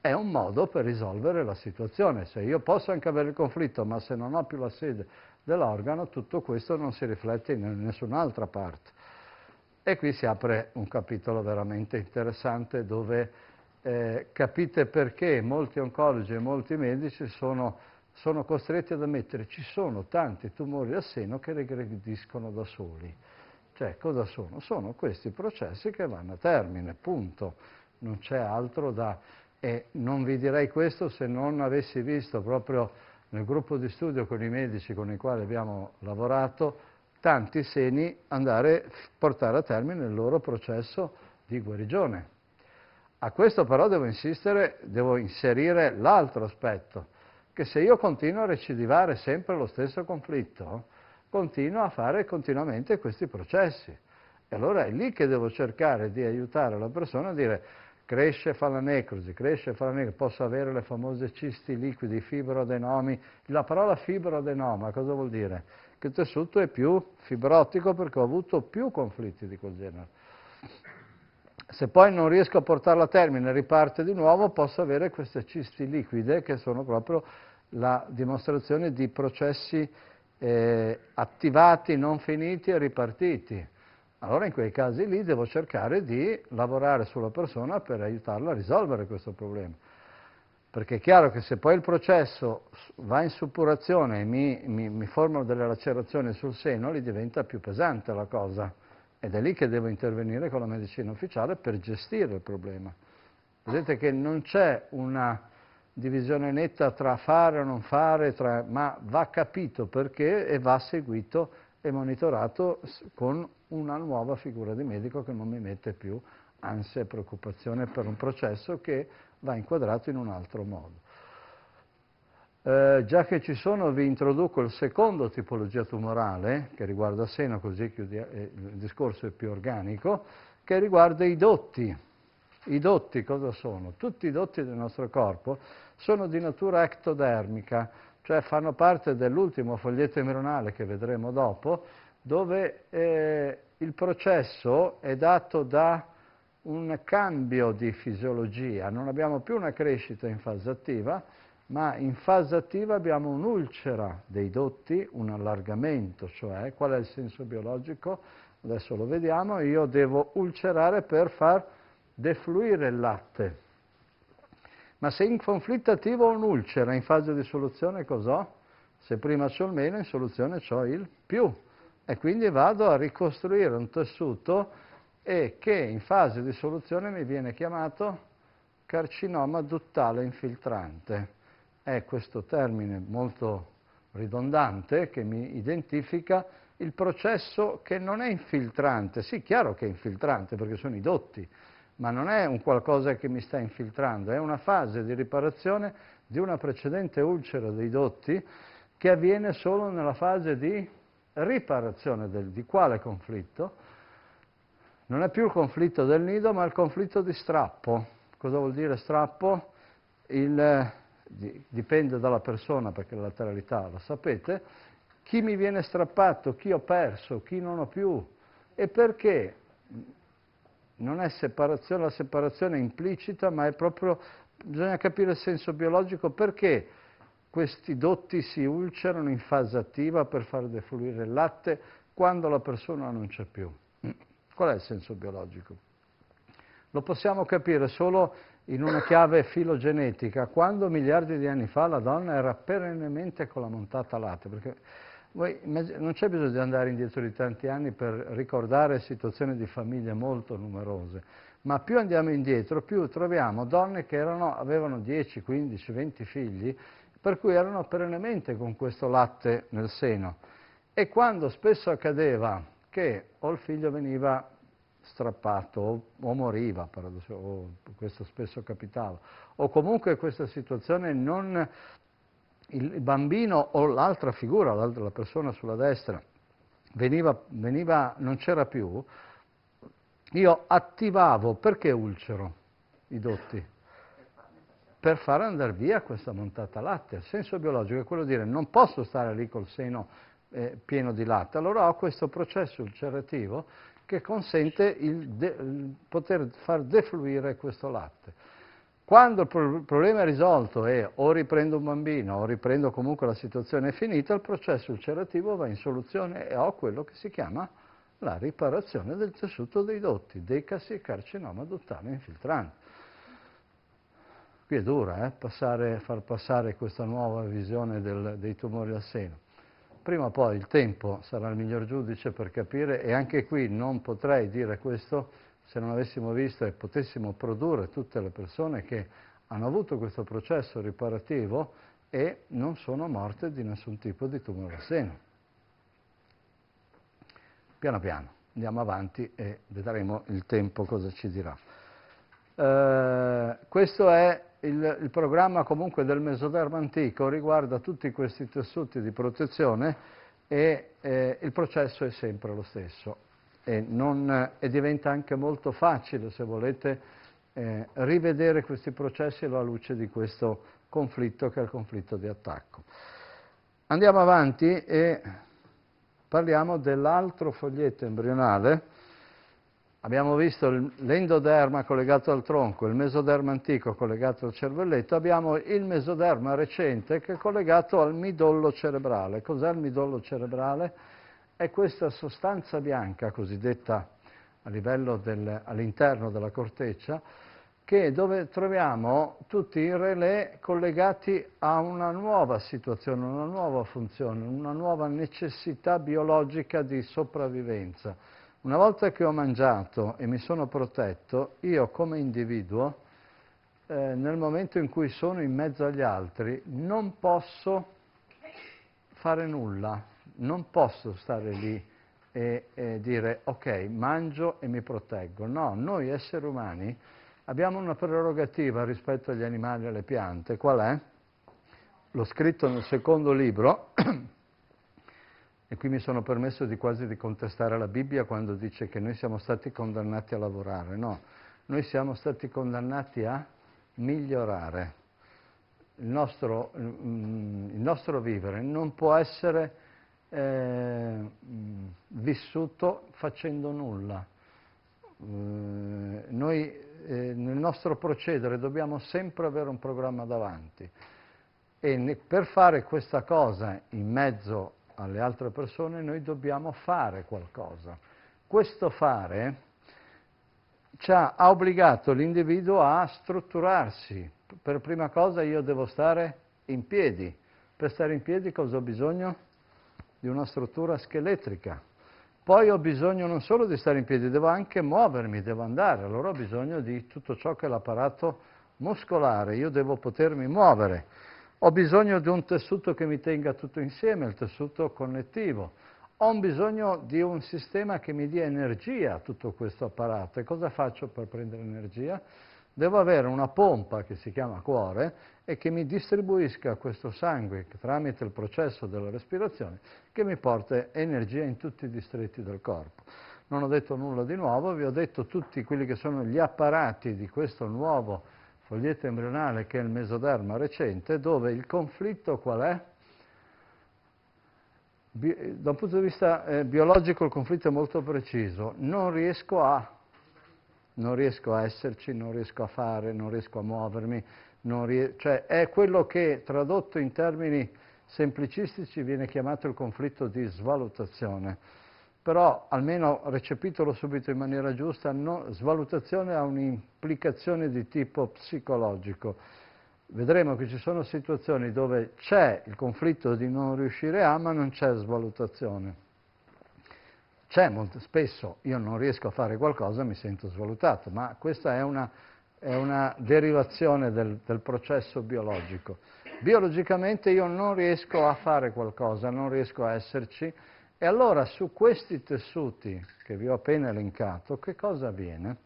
S1: È un modo per risolvere la situazione. Se io posso anche avere il conflitto, ma se non ho più la sede dell'organo, tutto questo non si riflette in nessun'altra parte. E qui si apre un capitolo veramente interessante dove eh, capite perché molti oncologi e molti medici sono, sono, costretti ad ammettere ci sono tanti tumori al seno che regrediscono da soli. Cioè, cosa sono? Sono questi processi che vanno a termine, punto. Non c'è altro da... E non vi direi questo se non avessi visto proprio nel gruppo di studio con i medici con i quali abbiamo lavorato, tanti seni andare, a portare a termine il loro processo di guarigione. A questo però devo insistere, devo inserire l'altro aspetto, che se io continuo a recidivare sempre lo stesso conflitto, continuo a fare continuamente questi processi. E allora è lì che devo cercare di aiutare la persona a dire cresce e fa la necrosi, cresce e fa la necrosi, posso avere le famose cisti liquidi, fibroadenomi. La parola fibroadenoma cosa vuol dire? Che il tessuto è più fibrotico perché ho avuto più conflitti di quel genere. Se poi non riesco a portarla a termine e riparte di nuovo, posso avere queste cisti liquide che sono proprio la dimostrazione di processi eh, attivati, non finiti e ripartiti allora in quei casi lì devo cercare di lavorare sulla persona per aiutarla a risolvere questo problema. Perché è chiaro che se poi il processo va in suppurazione e mi, mi, mi formano delle lacerazioni sul seno, lì diventa più pesante la cosa. Ed è lì che devo intervenire con la medicina ufficiale per gestire il problema. Vedete che non c'è una divisione netta tra fare o non fare, tra, ma va capito perché e va seguito e monitorato con una nuova figura di medico che non mi mette più ansia e preoccupazione per un processo che va inquadrato in un altro modo. Eh, già che ci sono vi introduco il secondo tipologia tumorale che riguarda seno, così chiudi, eh, il discorso è più organico, che riguarda i dotti. I dotti cosa sono? Tutti i dotti del nostro corpo sono di natura ectodermica, cioè fanno parte dell'ultimo foglietto embrionale che vedremo dopo, dove eh, il processo è dato da un cambio di fisiologia, non abbiamo più una crescita in fase attiva, ma in fase attiva abbiamo un'ulcera dei dotti, un allargamento, cioè qual è il senso biologico? Adesso lo vediamo, io devo ulcerare per far defluire il latte. Ma se in conflitto attivo ho un'ulcera in fase di soluzione cos'ho? Se prima c'ho il meno, in soluzione ho il più e quindi vado a ricostruire un tessuto e che in fase di soluzione mi viene chiamato carcinoma duttale infiltrante. È questo termine molto ridondante che mi identifica il processo che non è infiltrante. Sì, chiaro che è infiltrante perché sono i dotti, ma non è un qualcosa che mi sta infiltrando, è una fase di riparazione di una precedente ulcera dei dotti che avviene solo nella fase di riparazione del, di quale conflitto? Non è più il conflitto del nido, ma il conflitto di strappo. Cosa vuol dire strappo? Il, dipende dalla persona, perché la lateralità lo sapete, chi mi viene strappato, chi ho perso, chi non ho più e perché non è separazione, la separazione è implicita, ma è proprio, bisogna capire il senso biologico perché questi dotti si ulcerano in fase attiva per far defluire il latte quando la persona non c'è più. Mm. Qual è il senso biologico? Lo possiamo capire solo in una chiave filogenetica, quando miliardi di anni fa la donna era perennemente colamontata latte, perché voi, non c'è bisogno di andare indietro di tanti anni per ricordare situazioni di famiglie molto numerose, ma più andiamo indietro, più troviamo donne che erano, avevano 10, 15, 20 figli per cui erano perennemente con questo latte nel seno. E quando spesso accadeva che o il figlio veniva strappato o, o moriva, o questo spesso capitava, o comunque questa situazione non, il bambino o l'altra figura, l'altra, la persona sulla destra, veniva, veniva, non c'era più, io attivavo, perché ulcero i dotti? per far andare via questa montata latte. Il senso biologico è quello di dire non posso stare lì col seno eh, pieno di latte, allora ho questo processo ulcerativo che consente il, de, il poter far defluire questo latte. Quando il pro- problema è risolto e o riprendo un bambino o riprendo comunque la situazione finita, il processo ulcerativo va in soluzione e ho quello che si chiama la riparazione del tessuto dei dotti, decasi e carcinoma duttale infiltrante. Qui è dura, eh? passare, far passare questa nuova visione del, dei tumori al seno. Prima o poi il tempo sarà il miglior giudice per capire e anche qui non potrei dire questo se non avessimo visto e potessimo produrre tutte le persone che hanno avuto questo processo riparativo e non sono morte di nessun tipo di tumore al seno. Piano piano andiamo avanti e vedremo il tempo cosa ci dirà. Eh, questo è il, il, programma comunque del mesoderma antico riguarda tutti questi tessuti di protezione e eh, il processo è sempre lo stesso e, non, e diventa anche molto facile se volete eh, rivedere questi processi alla luce di questo conflitto che è il conflitto di attacco. Andiamo avanti e parliamo dell'altro foglietto embrionale Abbiamo visto l'endoderma collegato al tronco, il mesoderma antico collegato al cervelletto, abbiamo il mesoderma recente che è collegato al midollo cerebrale. Cos'è il midollo cerebrale? È questa sostanza bianca cosiddetta del, all'interno della corteccia, che dove troviamo tutti i relè collegati a una nuova situazione, una nuova funzione, una nuova necessità biologica di sopravvivenza una volta che ho mangiato e mi sono protetto, io come individuo, eh, nel momento in cui sono in mezzo agli altri, non posso fare nulla, non posso stare lì e, e dire ok, mangio e mi proteggo. No, noi esseri umani abbiamo una prerogativa rispetto agli animali e alle piante, qual è? L'ho scritto nel secondo libro, E qui mi sono permesso di quasi di contestare la Bibbia quando dice che noi siamo stati condannati a lavorare. No, noi siamo stati condannati a migliorare. Il nostro, mm, il nostro vivere non può essere eh, vissuto facendo nulla. Eh, noi eh, nel nostro procedere dobbiamo sempre avere un programma davanti e per fare questa cosa in mezzo alle altre persone noi dobbiamo fare qualcosa. Questo fare ha, ha obbligato l'individuo a strutturarsi. Per prima cosa io devo stare in piedi. Per stare in piedi cosa ho bisogno? Di una struttura scheletrica. Poi ho bisogno non solo di stare in piedi, devo anche muovermi, devo andare, allora ho bisogno di tutto ciò che è l'apparato muscolare, io devo potermi muovere. Ho bisogno di un tessuto che mi tenga tutto insieme, il tessuto connettivo. Ho bisogno di un sistema che mi dia energia a tutto questo apparato. E cosa faccio per prendere energia? Devo avere una pompa che si chiama cuore e che mi distribuisca questo sangue tramite il processo della respirazione che mi porta energia in tutti i distretti del corpo non ho detto nulla di nuovo, vi ho detto tutti quelli che sono gli apparati di questo nuovo foglietto embrionale che è il mesoderma recente, dove il conflitto qual è? Bi- da un punto di vista eh, biologico il conflitto è molto preciso, non riesco a non riesco a esserci, non riesco a fare, non riesco a muovermi, ries- cioè è quello che tradotto in termini semplicistici viene chiamato il conflitto di svalutazione però almeno recepitelo subito in maniera giusta, no, svalutazione ha un'implicazione di tipo psicologico. Vedremo che ci sono situazioni dove c'è il conflitto di non riuscire a, ma non c'è svalutazione. C'è molto spesso, io non riesco a fare qualcosa, mi sento svalutato, ma questa è una, è una derivazione del, del processo biologico. Biologicamente io non riesco a fare qualcosa, non riesco a esserci, e allora su questi tessuti che vi ho appena elencato, che cosa avviene?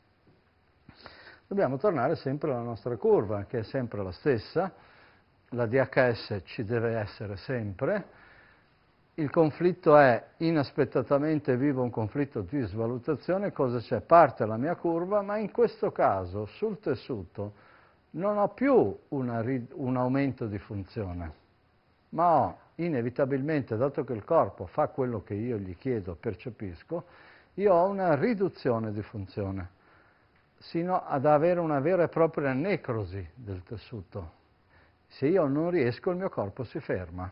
S1: Dobbiamo tornare sempre alla nostra curva, che è sempre la stessa, la DHS ci deve essere sempre, il conflitto è inaspettatamente vivo un conflitto di svalutazione, cosa c'è? Parte la mia curva, ma in questo caso sul tessuto non ho più una, un aumento di funzione, ma ho inevitabilmente, dato che il corpo fa quello che io gli chiedo, percepisco, io ho una riduzione di funzione, sino ad avere una vera e propria necrosi del tessuto. Se io non riesco il mio corpo si ferma.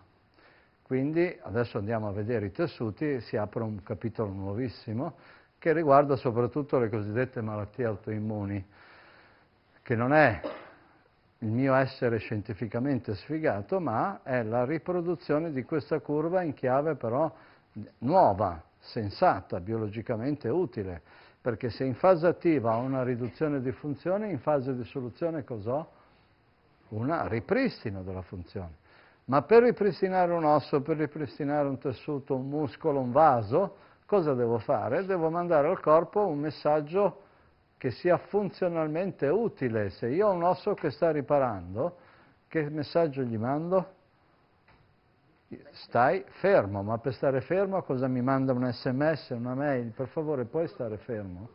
S1: Quindi adesso andiamo a vedere i tessuti, si apre un capitolo nuovissimo che riguarda soprattutto le cosiddette malattie autoimmuni, che non è il mio essere scientificamente sfigato, ma è la riproduzione di questa curva in chiave però nuova, sensata, biologicamente utile, perché se in fase attiva ho una riduzione di funzione, in fase di soluzione cos'ho? Un ripristino della funzione. Ma per ripristinare un osso, per ripristinare un tessuto, un muscolo, un vaso, cosa devo fare? Devo mandare al corpo un messaggio che sia funzionalmente utile. Se io ho un osso che sta riparando, che messaggio gli mando? Stai fermo, ma per stare fermo cosa mi manda un sms, una mail? Per favore puoi stare fermo?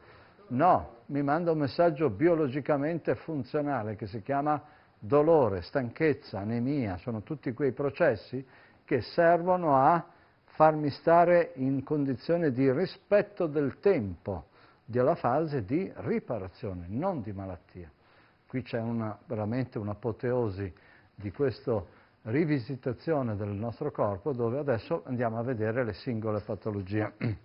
S1: No, mi manda un messaggio biologicamente funzionale che si chiama dolore, stanchezza, anemia, sono tutti quei processi che servono a farmi stare in condizione di rispetto del tempo della fase di riparazione, non di malattia. Qui c'è una, veramente un'apoteosi di questa rivisitazione del nostro corpo dove adesso andiamo a vedere le singole patologie.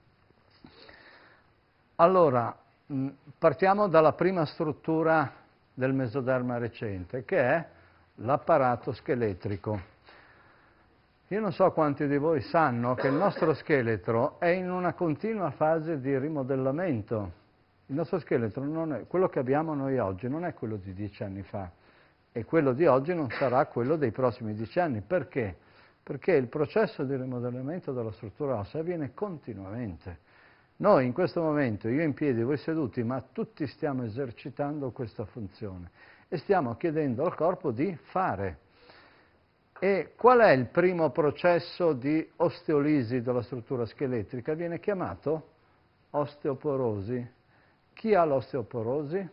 S1: Allora, mm, partiamo dalla prima struttura del mesoderma recente, che è l'apparato scheletrico. Io non so quanti di voi sanno che il nostro scheletro è in una continua fase di rimodellamento. Il nostro scheletro, è, quello che abbiamo noi oggi, non è quello di dieci anni fa e quello di oggi non sarà quello dei prossimi dieci anni. Perché? Perché il processo di rimodellamento della struttura ossa avviene continuamente. Noi in questo momento, io in piedi, voi seduti, ma tutti stiamo esercitando questa funzione e stiamo chiedendo al corpo di fare e qual è il primo processo di osteolisi della struttura scheletrica? Viene chiamato osteoporosi. Chi ha l'osteoporosi?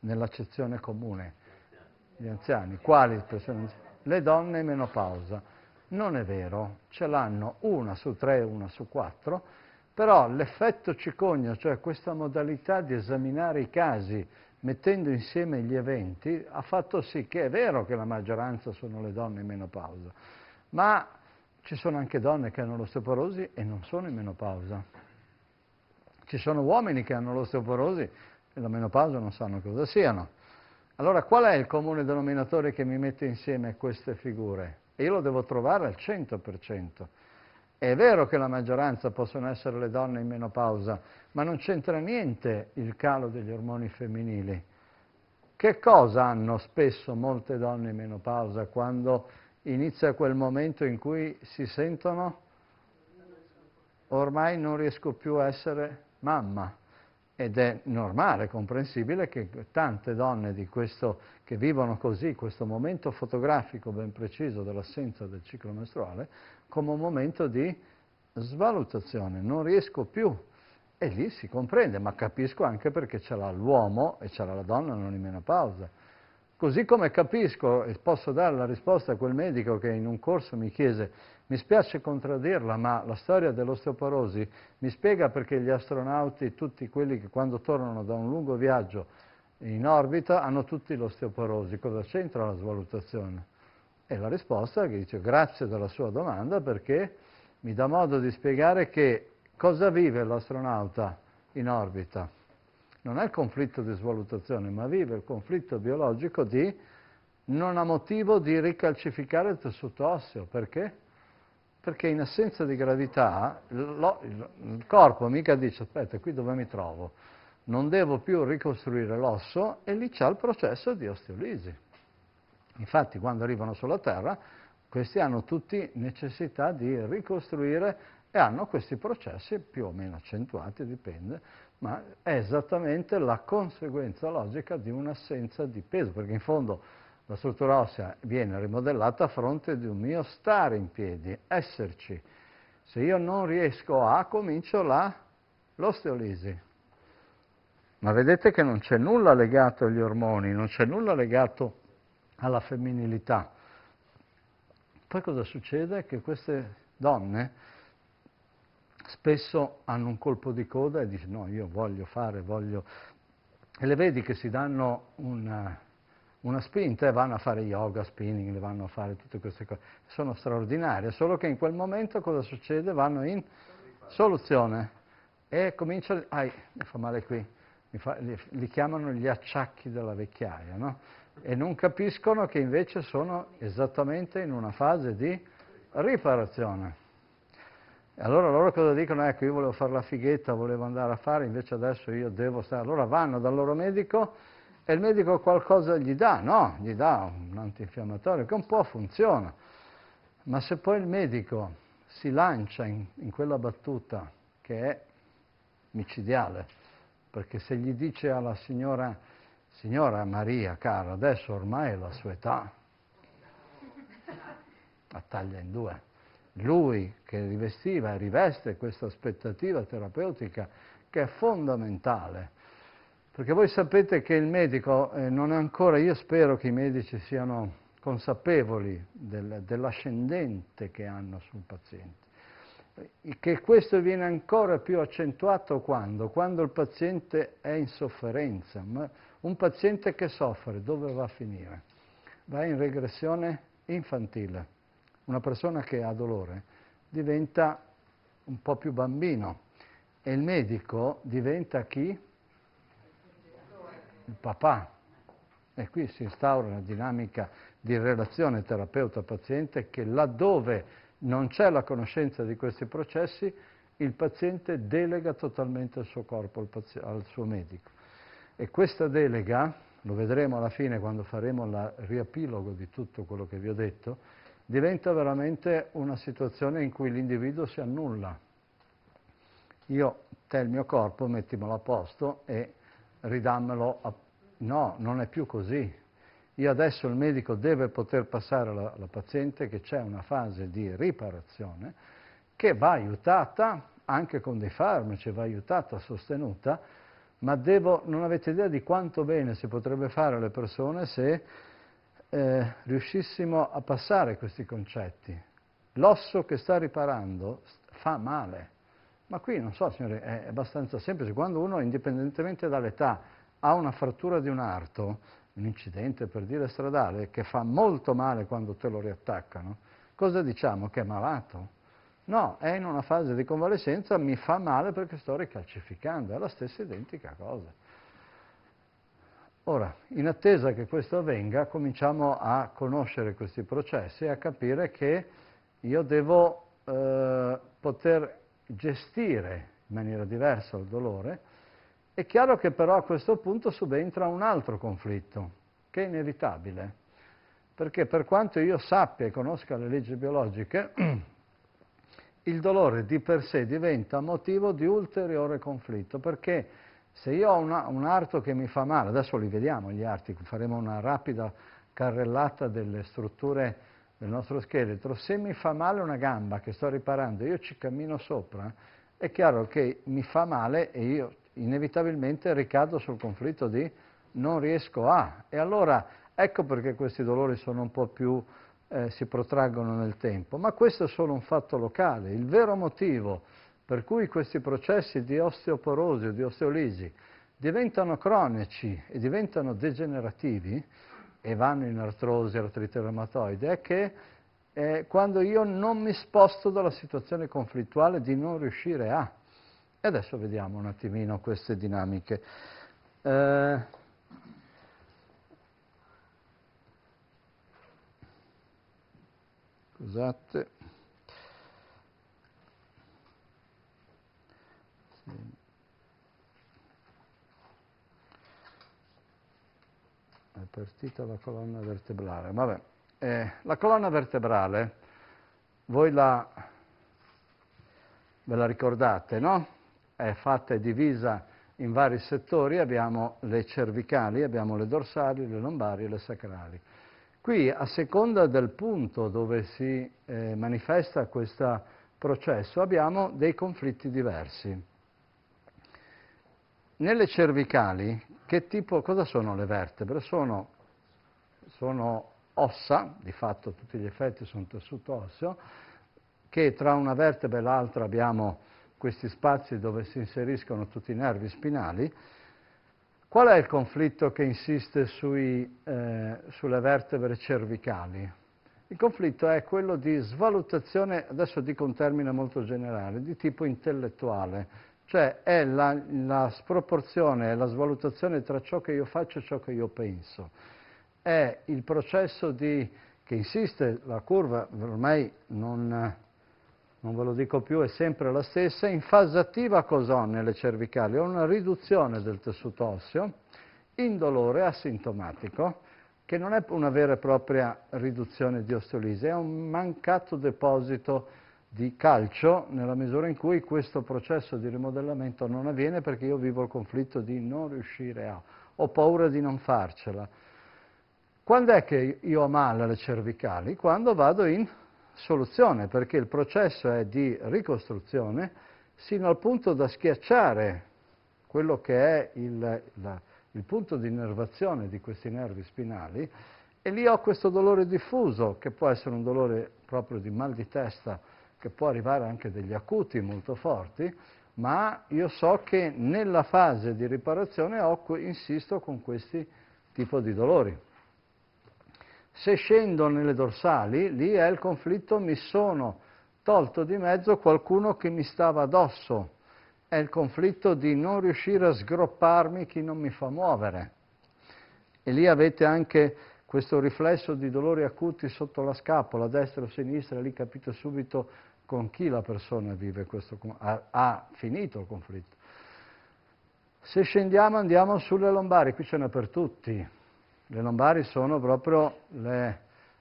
S1: Nell'accezione comune. Gli anziani. Quali persone? Le donne in menopausa. Non è vero, ce l'hanno una su tre, una su quattro, però l'effetto cicogno, cioè questa modalità di esaminare i casi mettendo insieme gli eventi, ha fatto sì che è vero che la maggioranza sono le donne in menopausa, ma ci sono anche donne che hanno l'osteoporosi e non sono in menopausa. Ci sono uomini che hanno l'osteoporosi e la menopausa non sanno cosa siano. Allora qual è il comune denominatore che mi mette insieme queste figure? E io lo devo trovare al 100%. È vero che la maggioranza possono essere le donne in menopausa, ma non c'entra niente il calo degli ormoni femminili. Che cosa hanno spesso molte donne in menopausa quando inizia quel momento in cui si sentono ormai non riesco più a essere mamma? Ed è normale, comprensibile che tante donne questo, che vivono così questo momento fotografico ben preciso dell'assenza del ciclo mestruale come un momento di svalutazione, non riesco più. E lì si comprende, ma capisco anche perché ce l'ha l'uomo e ce l'ha la donna non in menopausa. Così come capisco e posso dare la risposta a quel medico che in un corso mi chiese, mi spiace contraddirla, ma la storia dell'osteoporosi mi spiega perché gli astronauti, tutti quelli che quando tornano da un lungo viaggio in orbita, hanno tutti l'osteoporosi. Cosa c'entra la svalutazione? E la risposta è che dice grazie della sua domanda perché mi dà modo di spiegare che cosa vive l'astronauta in orbita. Non è il conflitto di svalutazione, ma vive il conflitto biologico di non ha motivo di ricalcificare il tessuto osseo. Perché? Perché in assenza di gravità il corpo mica dice aspetta qui dove mi trovo, non devo più ricostruire l'osso e lì c'è il processo di osteolisi. Infatti quando arrivano sulla Terra questi hanno tutti necessità di ricostruire e hanno questi processi più o meno accentuati, dipende, ma è esattamente la conseguenza logica di un'assenza di peso, perché in fondo la struttura ossea viene rimodellata a fronte di un mio stare in piedi, esserci. Se io non riesco a, comincio la, l'osteolisi. Ma vedete che non c'è nulla legato agli ormoni, non c'è nulla legato alla femminilità. Poi cosa succede? Che queste donne spesso hanno un colpo di coda e dicono no, io voglio fare, voglio... E le vedi che si danno una, una spinta e vanno a fare yoga, spinning, le vanno a fare tutte queste cose. Sono straordinarie, solo che in quel momento cosa succede? Vanno in soluzione e cominciano, ai, mi fa male qui, fa, li, li, chiamano gli acciacchi della vecchiaia, no? e non capiscono che invece sono esattamente in una fase di riparazione. E allora loro cosa dicono? Ecco, io volevo fare la fighetta, volevo andare a fare, invece adesso io devo stare. Allora vanno dal loro medico e il medico qualcosa gli dà, no, gli dà un antinfiammatorio che un po' funziona. Ma se poi il medico si lancia in, in quella battuta che è micidiale, perché se gli dice alla signora Signora Maria, cara, adesso ormai è la sua età, la taglia in due. Lui che rivestiva e riveste questa aspettativa terapeutica che è fondamentale, perché voi sapete che il medico eh, non è ancora, io spero che i medici siano consapevoli del, dell'ascendente che hanno sul paziente che questo viene ancora più accentuato quando? Quando il paziente è in sofferenza, ma un paziente che soffre, dove va a finire? Va in regressione infantile. Una persona che ha dolore diventa un po' più bambino e il medico diventa chi? Il papà. E qui si instaura una dinamica di relazione terapeuta-paziente che laddove non c'è la conoscenza di questi processi, il paziente delega totalmente il suo corpo al, al suo medico. E questa delega, lo vedremo alla fine quando faremo il riepilogo di tutto quello che vi ho detto, diventa veramente una situazione in cui l'individuo si annulla. Io, te il mio corpo, mettimelo a posto e ridammelo a... No, non è più così. Io adesso il medico deve poter passare alla, alla paziente che c'è una fase di riparazione che va aiutata anche con dei farmaci, va aiutata, sostenuta, ma devo, non avete idea di quanto bene si potrebbe fare alle persone se eh, riuscissimo a passare questi concetti. L'osso che sta riparando fa male, ma qui non so signori, è abbastanza semplice, quando uno indipendentemente dall'età ha una frattura di un arto, un incidente per dire stradale, che fa molto male quando te lo riattaccano, cosa diciamo? Che è malato No, è in una fase di convalescenza, mi fa male perché sto ricalcificando, è la stessa identica cosa. Ora, in attesa che questo avvenga, cominciamo a conoscere questi processi e a capire che io devo eh, poter gestire in maniera diversa il dolore. È chiaro che però a questo punto subentra un altro conflitto, che è inevitabile, perché per quanto io sappia e conosca le leggi biologiche, il dolore di per sé diventa motivo di ulteriore conflitto, perché se io ho una, un arto che mi fa male, adesso li vediamo gli arti, faremo una rapida carrellata delle strutture del nostro scheletro, se mi fa male una gamba che sto riparando, e io ci cammino sopra, è chiaro che mi fa male e io inevitabilmente ricado sul conflitto di non riesco a. E allora ecco perché questi dolori sono un po' più eh, si protraggono nel tempo, ma questo è solo un fatto locale. Il vero motivo per cui questi processi di osteoporosi o di osteolisi diventano cronici e diventano degenerativi e vanno in artrosi, artrite reumatoide, è che eh, quando io non mi sposto dalla situazione conflittuale di non riuscire a. E adesso vediamo un attimino queste dinamiche. Eh, Scusate. Esatto. È partita la colonna vertebrale. Vabbè. Eh, la colonna vertebrale, voi la, ve la ricordate, no? È fatta e divisa in vari settori, abbiamo le cervicali, abbiamo le dorsali, le lombari e le sacrali. Qui, a seconda del punto dove si eh, manifesta questo processo, abbiamo dei conflitti diversi. Nelle cervicali, che tipo, cosa sono le vertebre? Sono, sono ossa, di fatto tutti gli effetti sono tessuto osseo, che tra una vertebra e l'altra abbiamo questi spazi dove si inseriscono tutti i nervi spinali, Qual è il conflitto che insiste sui, eh, sulle vertebre cervicali? Il conflitto è quello di svalutazione, adesso dico un termine molto generale, di tipo intellettuale, cioè è la, la sproporzione, la svalutazione tra ciò che io faccio e ciò che io penso. È il processo di, che insiste, la curva ormai non non ve lo dico più, è sempre la stessa, in fase attiva cos'ho nelle cervicali? Ho una riduzione del tessuto osseo, indolore, asintomatico, che non è una vera e propria riduzione di osteolisi, è un mancato deposito di calcio nella misura in cui questo processo di rimodellamento non avviene perché io vivo il conflitto di non riuscire a, ho paura di non farcela. Quando è che io ho male alle cervicali? Quando vado in soluzione, perché il processo è di ricostruzione sino al punto da schiacciare quello che è il, la, il punto di innervazione di questi nervi spinali e lì ho questo dolore diffuso, che può essere un dolore proprio di mal di testa, che può arrivare anche degli acuti molto forti, ma io so che nella fase di riparazione ho, insisto con questi tipi di dolori. Se scendo nelle dorsali, lì è il conflitto, mi sono tolto di mezzo qualcuno che mi stava addosso. È il conflitto di non riuscire a sgropparmi chi non mi fa muovere. E lì avete anche questo riflesso di dolori acuti sotto la scapola, destra o sinistra, lì capite subito con chi la persona vive questo, ha, ha finito il conflitto. Se scendiamo andiamo sulle lombari, qui ce n'è per tutti. Le lombari sono proprio le,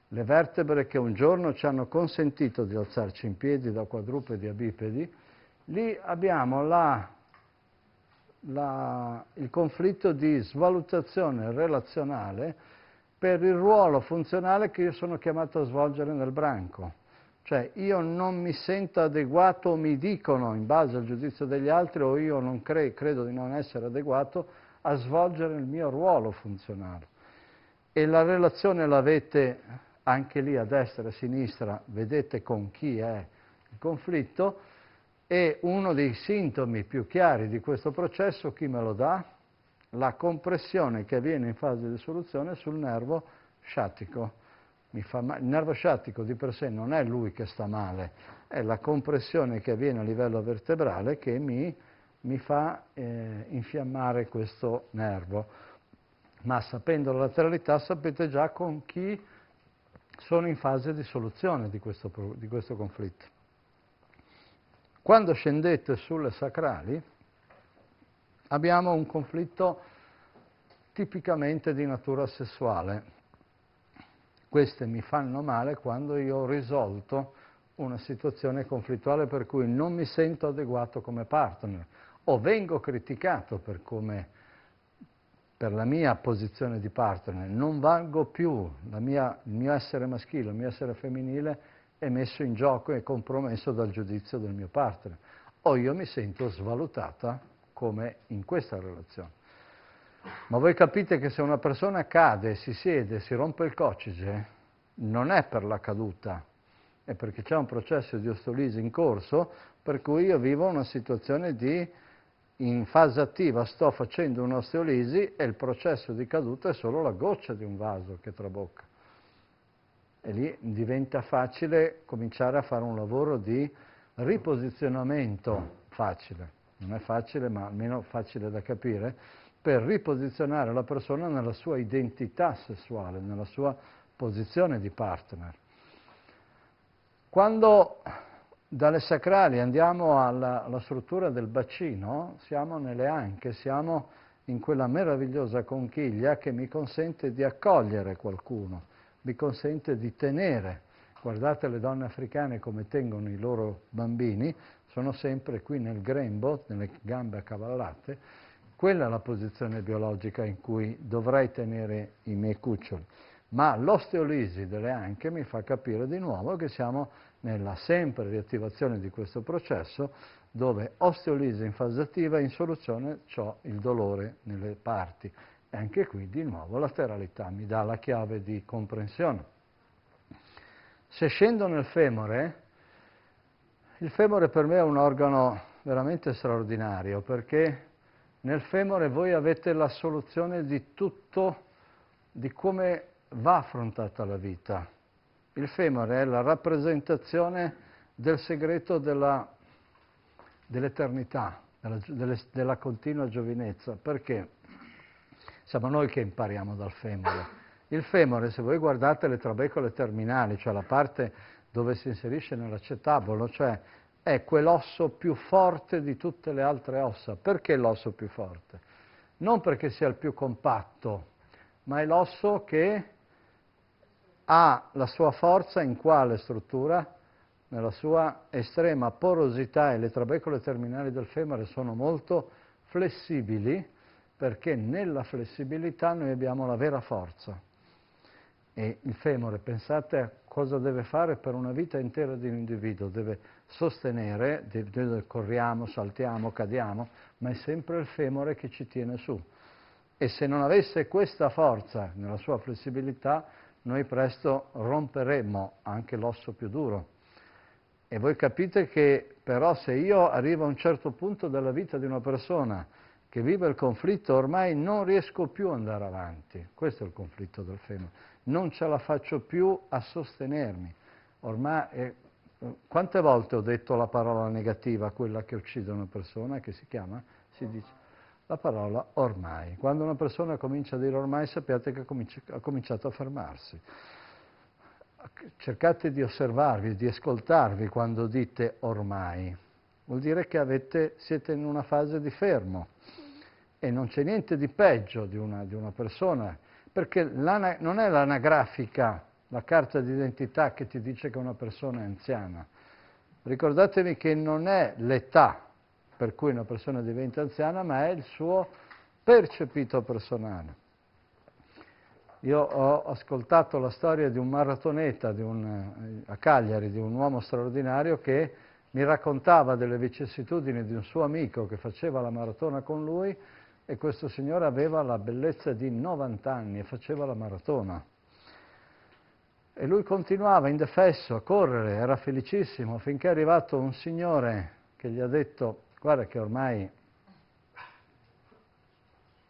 S1: le vertebre che un giorno ci hanno consentito di alzarci in piedi da quadrupedi a bipedi. Lì abbiamo la, la, il conflitto di svalutazione relazionale per il ruolo funzionale che io sono chiamato a svolgere nel branco. Cioè io non mi sento adeguato, mi dicono in base al giudizio degli altri o io non cre credo di non essere adeguato a svolgere il mio ruolo funzionale e la relazione l'avete anche lì a destra e a sinistra, vedete con chi è il conflitto e uno dei sintomi più chiari di questo processo, chi me lo dà? La compressione che avviene in fase di soluzione sul nervo sciatico. il nervo sciatico di per sé non è lui che sta male, è la compressione che avviene a livello vertebrale che mi, mi fa eh, infiammare questo nervo ma sapendo la lateralità sapete già con chi sono in fase di soluzione di questo, di questo conflitto. Quando scendete sulle sacrali abbiamo un conflitto tipicamente di natura sessuale. Queste mi fanno male quando io ho risolto una situazione conflittuale per cui non mi sento adeguato come partner o vengo criticato per come per la mia posizione di partner, non valgo più, mia, il mio essere maschile, il mio essere femminile è messo in gioco e compromesso dal giudizio del mio partner, o io mi sento svalutata come in questa relazione. Ma voi capite che se una persona cade, si siede, si rompe il coccige, non è per la caduta, è perché c'è un processo di ostolisi in corso per cui io vivo una situazione di in fase attiva sto facendo un'osteolisi e il processo di caduta è solo la goccia di un vaso che trabocca. E lì diventa facile cominciare a fare un lavoro di riposizionamento facile, non è facile ma almeno facile da capire, per riposizionare la persona nella sua identità sessuale, nella sua posizione di partner. Quando dalle sacrali andiamo alla, alla struttura del bacino, siamo nelle anche, siamo in quella meravigliosa conchiglia che mi consente di accogliere qualcuno, mi consente di tenere. Guardate le donne africane come tengono i loro bambini, sono sempre qui nel grembo, nelle gambe accavallate. Quella è la posizione biologica in cui dovrei tenere i miei cuccioli. Ma l'osteolisi delle anche mi fa capire di nuovo che siamo nella sempre riattivazione di questo processo dove osteolisi in fase attiva in soluzione ciò il dolore nelle parti. E anche qui di nuovo lateralità mi dà la chiave di comprensione. Se scendo nel femore, il femore per me è un organo veramente straordinario perché nel femore voi avete la soluzione di tutto, di come va affrontata la vita il femore è la rappresentazione del segreto dell'eternità, dell della, della continua giovinezza, perché siamo noi che impariamo dal femore. Il femore, se voi guardate le trabecole terminali, cioè la parte dove si inserisce nell'acetabolo, cioè è quell'osso più forte di tutte le altre ossa. Perché l'osso più forte? Non perché sia il più compatto, ma è l'osso che ha la sua forza in quale struttura? Nella sua estrema porosità e le trabecole terminali del femore sono molto flessibili perché nella flessibilità noi abbiamo la vera forza. E il femore, pensate a cosa deve fare per una vita intera di un individuo, deve sostenere, deve, corriamo, saltiamo, cadiamo, ma è sempre il femore che ci tiene su. E se non avesse questa forza nella sua flessibilità, noi presto romperemo anche l'osso più duro. E voi capite che però se io arrivo a un certo punto della vita di una persona che vive il conflitto, ormai non riesco più ad andare avanti. Questo è il conflitto del fenomeno. Non ce la faccio più a sostenermi. Ormai, eh, quante volte ho detto la parola negativa, quella che uccide una persona, che si chiama? Si dice la parola ormai. Quando una persona comincia a dire ormai sappiate che ha cominciato a fermarsi. Cercate di osservarvi, di ascoltarvi quando dite ormai. Vuol dire che avete, siete in una fase di fermo e non c'è niente di peggio di una, di una persona, perché non è l'anagrafica, la carta d'identità che ti dice che una persona è anziana. Ricordatevi che non è l'età per cui una persona diventa anziana, ma è il suo percepito personale. Io ho ascoltato la storia di un maratoneta di un, eh, a Cagliari, di un uomo straordinario che mi raccontava delle vicissitudini di un suo amico che faceva la maratona con lui e questo signore aveva la bellezza di 90 anni e faceva la maratona. E lui continuava indefesso a correre, era felicissimo, finché è arrivato un signore che gli ha detto guarda che ormai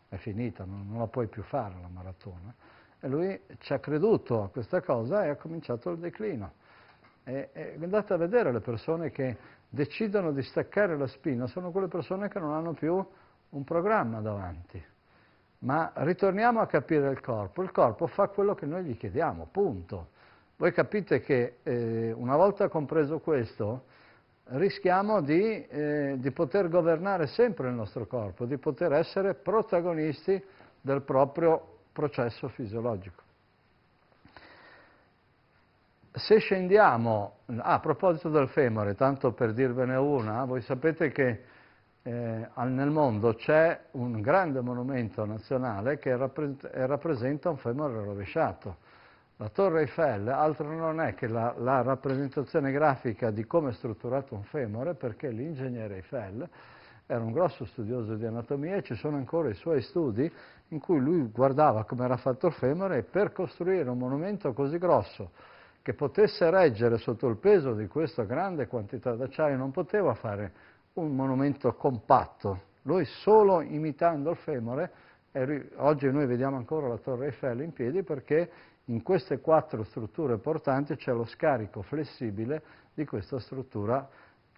S1: è finita, non, non la puoi più fare la maratona. E lui ci ha creduto a questa cosa e ha cominciato il declino. E, e andate a vedere le persone che decidono di staccare la spina, sono quelle persone che non hanno più un programma davanti. Ma ritorniamo a capire il corpo. Il corpo fa quello che noi gli chiediamo, punto. Voi capite che eh, una volta compreso questo, rischiamo di, eh, di, poter governare sempre il nostro corpo, di poter essere protagonisti del proprio processo fisiologico. Se scendiamo, ah, a proposito del femore, tanto per dirvene una, voi sapete che eh, nel mondo c'è un grande monumento nazionale che rappresenta un femore rovesciato la torre Eiffel altro non è che la, la rappresentazione grafica di come è strutturato un femore, perché l'ingegnere Eiffel era un grosso studioso di anatomia e ci sono ancora i suoi studi in cui lui guardava come era fatto il femore e per costruire un monumento così grosso che potesse reggere sotto il peso di questa grande quantità d'acciaio non poteva fare un monumento compatto. Lui solo imitando il femore, oggi noi vediamo ancora la torre Eiffel in piedi perché in queste quattro strutture portanti c'è lo scarico flessibile di questa struttura,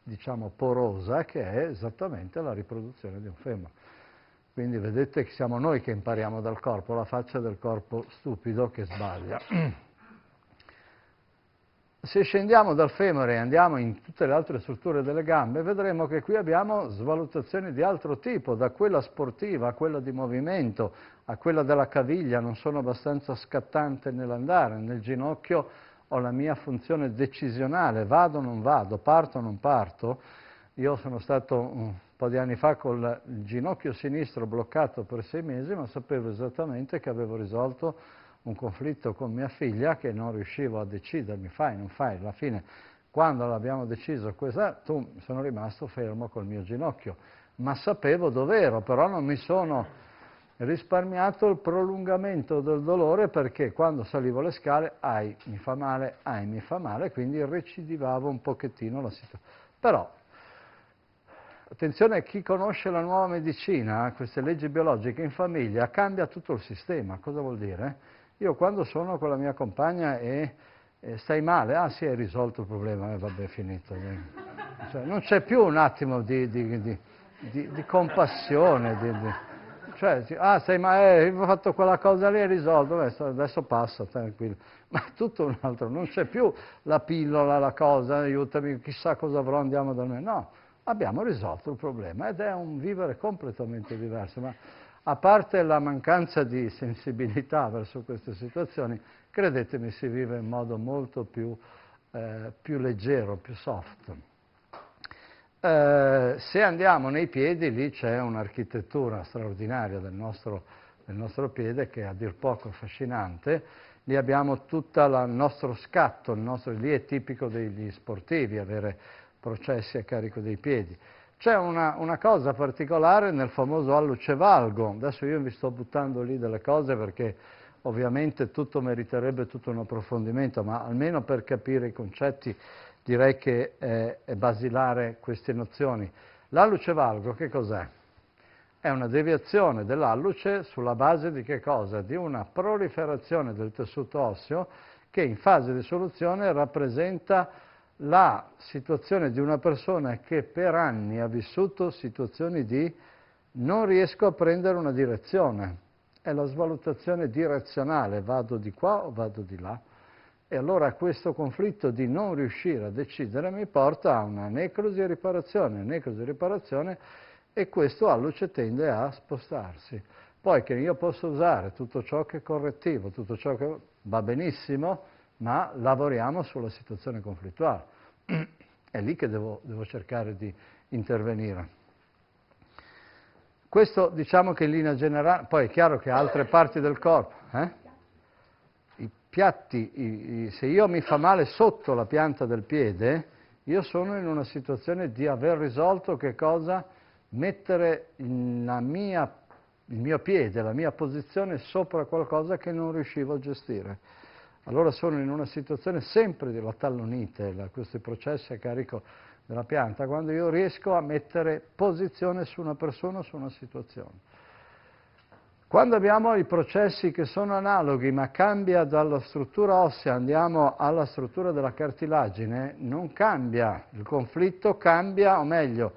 S1: diciamo, porosa, che è esattamente la riproduzione di un femore. Quindi vedete che siamo noi che impariamo dal corpo, la faccia del corpo stupido che sbaglia. Se scendiamo dal femore e andiamo in tutte le altre strutture delle gambe, vedremo che qui abbiamo svalutazioni di altro tipo, da quella sportiva a quella di movimento, a quella della caviglia, non sono abbastanza scattante nell'andare, nel ginocchio ho la mia funzione decisionale, vado o non vado, parto o non parto. Io sono stato un po' di anni fa con il ginocchio sinistro bloccato per sei mesi, ma sapevo esattamente che avevo risolto un conflitto con mia figlia che non riuscivo a decidermi, fai, non fai, alla fine quando l'abbiamo deciso questa, tu sono rimasto fermo col mio ginocchio, ma sapevo dove ero, però non mi sono risparmiato il prolungamento del dolore perché quando salivo le scale, ai, mi fa male, ai, mi fa male, quindi recidivavo un pochettino la situazione. Però, attenzione, chi conosce la nuova medicina, queste leggi biologiche in famiglia, cambia tutto il sistema. Cosa vuol dire? Io quando sono con la mia compagna e, e stai male, ah sì, hai risolto il problema, eh, vabbè, è finito. Cioè, non c'è più un attimo di, di, di, di compassione, cioè, ah, sei, male, eh, hai fatto quella cosa lì, hai risolto, adesso passa, tranquillo. Ma è tutto un altro, non c'è più la pillola, la cosa, aiutami, chissà cosa avrò, andiamo da me. No, abbiamo risolto il problema ed è un vivere completamente diverso. Ma a parte la mancanza di sensibilità verso queste situazioni, credetemi si vive in modo molto più, eh, più leggero, più soft. Eh, se andiamo nei piedi, lì c'è un'architettura straordinaria del nostro, del nostro piede che è a dir poco affascinante, lì abbiamo tutto il nostro scatto, il nostro, lì è tipico degli sportivi avere processi a carico dei piedi. C'è una, una, cosa particolare nel famoso alluce valgo, adesso io vi sto buttando lì delle cose perché ovviamente tutto meriterebbe tutto un approfondimento, ma almeno per capire i concetti direi che è, è basilare queste nozioni. L'alluce valgo che cos'è? È una deviazione dell'alluce sulla base di che cosa? Di una proliferazione del tessuto osseo che in fase di soluzione rappresenta la situazione di una persona che per anni ha vissuto situazioni di non riesco a prendere una direzione, è la svalutazione direzionale, vado di qua o vado di là. E allora questo conflitto di non riuscire a decidere mi porta a una necrosi e riparazione, necrosi e riparazione e questo alluce tende a spostarsi. Poi che io posso usare tutto ciò che è correttivo, tutto ciò che va benissimo, ma lavoriamo sulla situazione conflittuale. È lì che devo, devo cercare di intervenire. Questo diciamo che in linea generale, poi è chiaro che altre parti del corpo, eh? i piatti, i, i, se io mi fa male sotto la pianta del piede, io sono in una situazione di aver risolto che cosa? Mettere mia, il mio piede, la mia posizione sopra qualcosa che non riuscivo a gestire allora sono in una situazione sempre della tallonite, la, questi processi a carico della pianta, quando io riesco a mettere posizione su una persona o su una situazione. Quando abbiamo i processi che sono analoghi ma cambia dalla struttura ossea, andiamo alla struttura della cartilagine, non cambia, il conflitto cambia, o meglio,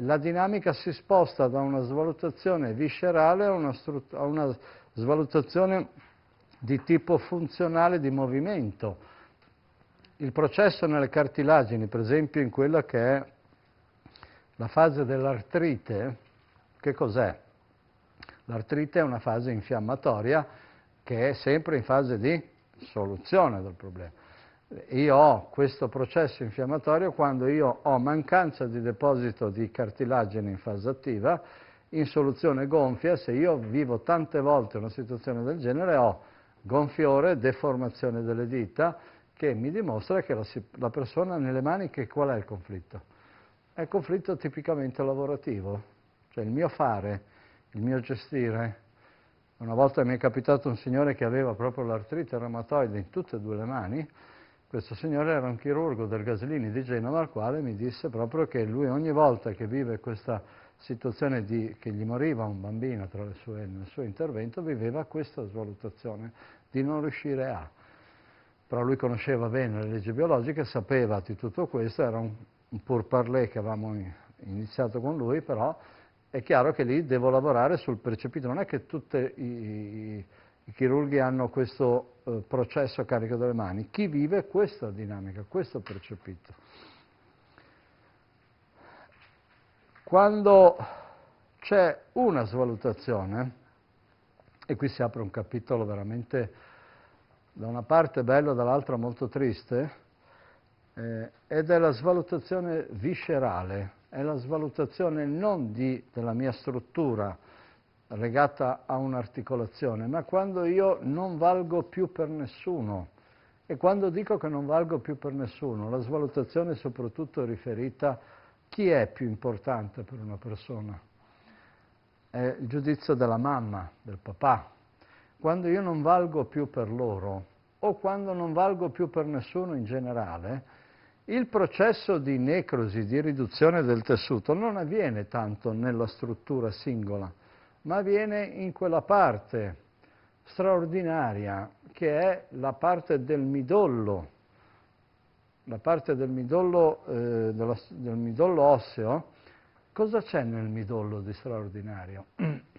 S1: la dinamica si sposta da una svalutazione viscerale a una, a una svalutazione di tipo funzionale di movimento. Il processo nelle cartilagini, per esempio in quella che è la fase dell'artrite, che cos'è? L'artrite è una fase infiammatoria che è sempre in fase di soluzione del problema. Io ho questo processo infiammatorio quando io ho mancanza di deposito di cartilagine in fase attiva, in soluzione gonfia, se io vivo tante volte una situazione del genere ho gonfiore, deformazione delle dita, che mi dimostra che la, la persona nelle maniche qual è il conflitto? È il conflitto tipicamente lavorativo, cioè il mio fare, il mio gestire. Una volta mi è capitato un signore che aveva proprio l'artrite reumatoide in tutte e due le mani, questo signore era un chirurgo del Gaslini di Genova, al quale mi disse proprio che lui ogni volta che vive questa situazione di, che gli moriva un bambino sue, nel suo intervento, viveva questa svalutazione di non riuscire a. Però lui conosceva bene le leggi biologiche, sapeva di tutto questo, era un, un pur parlé che avevamo iniziato con lui, però è chiaro che lì devo lavorare sul percepito, non è che tutti i, i chirurghi hanno questo eh, processo a carico delle mani, chi vive questa dinamica, questo percepito. Quando c'è una svalutazione, e qui si apre un capitolo veramente da una parte bello, dall'altra molto triste, eh, ed è la svalutazione viscerale, è la svalutazione non di, della mia struttura legata a un'articolazione, ma quando io non valgo più per nessuno. E quando dico che non valgo più per nessuno, la svalutazione è soprattutto riferita a chi è più importante per una persona? È il giudizio della mamma, del papà. Quando io non valgo più per loro o quando non valgo più per nessuno in generale, il processo di necrosi, di riduzione del tessuto, non avviene tanto nella struttura singola, ma avviene in quella parte straordinaria che è la parte del midollo la parte del midollo, eh, della, del midollo osseo, cosa c'è nel midollo di straordinario?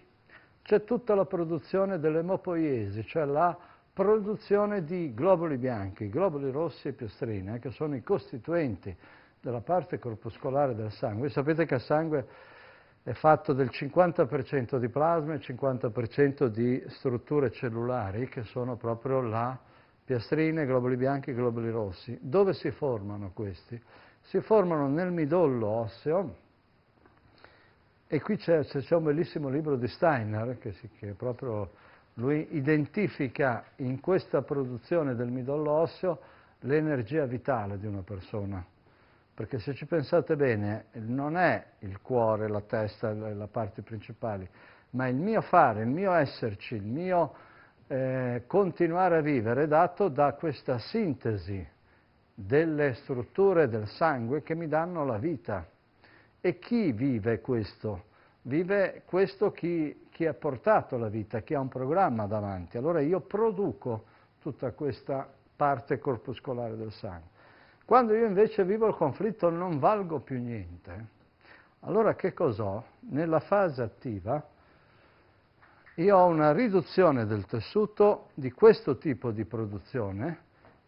S1: C'è tutta la produzione dell'emopoiesi, cioè la produzione di globuli bianchi, globuli rossi e piastrine, eh, che sono i costituenti della parte corpuscolare del sangue. Sapete che il sangue è fatto del 50% di plasma e 50% di strutture cellulari, che sono proprio la piastrine, globuli bianchi, globuli rossi. Dove si formano questi? Si formano nel midollo osseo e qui c'è, c'è un bellissimo libro di Steiner che, si, che proprio lui identifica in questa produzione del midollo osseo l'energia vitale di una persona. Perché se ci pensate bene, non è il cuore, la testa, la parte principale, ma il mio fare, il mio esserci, il mio eh, continuare a vivere dato da questa sintesi delle strutture del sangue che mi danno la vita. E chi vive questo? Vive questo chi, chi ha portato la vita, chi ha un programma davanti. Allora io produco tutta questa parte corpuscolare del sangue. Quando io invece vivo il conflitto non valgo più niente. Allora che cos'ho? Nella fase attiva io ho una riduzione del tessuto di questo tipo di produzione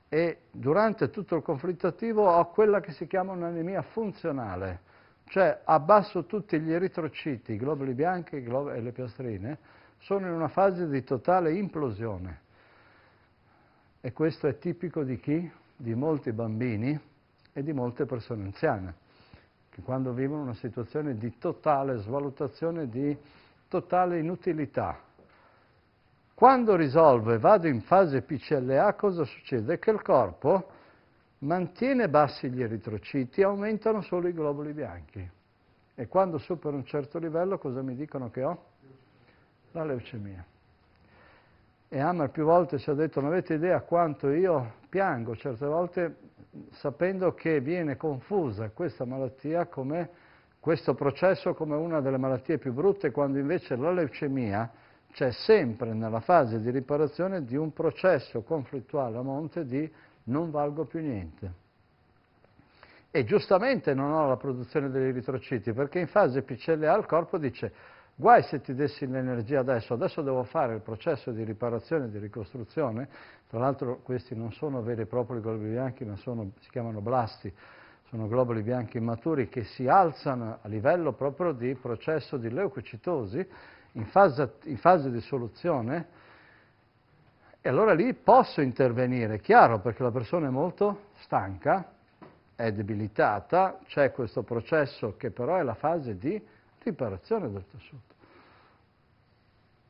S1: e durante tutto il conflitto attivo ho quella che si chiama un'anemia funzionale, cioè abbasso tutti gli eritrociti, i globuli bianchi e le piastrine, sono in una fase di totale implosione. E questo è tipico di chi? Di molti bambini e di molte persone anziane, che quando vivono una situazione di totale svalutazione di totale inutilità. Quando risolvo e vado in fase PCLA, cosa succede? Che il corpo mantiene bassi gli eritrociti, aumentano solo i globuli bianchi. E quando supero un certo livello, cosa mi dicono che ho? La leucemia. E Hammer più volte ci ha detto, non avete idea quanto io piango certe volte sapendo che viene confusa questa malattia come questo processo come una delle malattie più brutte, quando invece la leucemia c'è sempre nella fase di riparazione di un processo conflittuale a monte di non valgo più niente. E giustamente non ho la produzione degli eritrociti, perché in fase PCLA il corpo dice guai se ti dessi l'energia adesso, adesso devo fare il processo di riparazione e di ricostruzione, tra l'altro questi non sono veri e propri globi bianchi, ma sono, si chiamano blasti, sono globuli bianchi maturi che si alzano a livello proprio di processo di leucocitosi in fase, in fase di soluzione e allora lì posso intervenire, chiaro, perché la persona è molto stanca, è debilitata, c'è questo processo che però è la fase di riparazione del tessuto.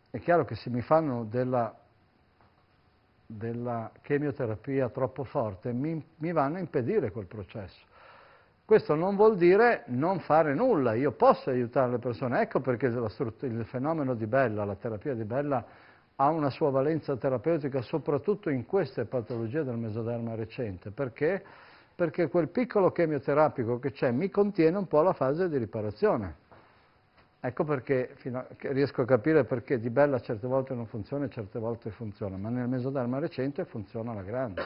S1: È chiaro che se mi fanno della, della chemioterapia troppo forte mi, mi vanno a impedire quel processo. Questo non vuol dire non fare nulla, io posso aiutare le persone, ecco perché il fenomeno di Bella, la terapia di Bella ha una sua valenza terapeutica soprattutto in queste patologie del mesoderma recente, perché? Perché quel piccolo chemioterapico che c'è mi contiene un po' la fase di riparazione. Ecco perché riesco a capire perché di bella certe volte non funziona e certe volte funziona, ma nel mesoderma recente funziona alla grande,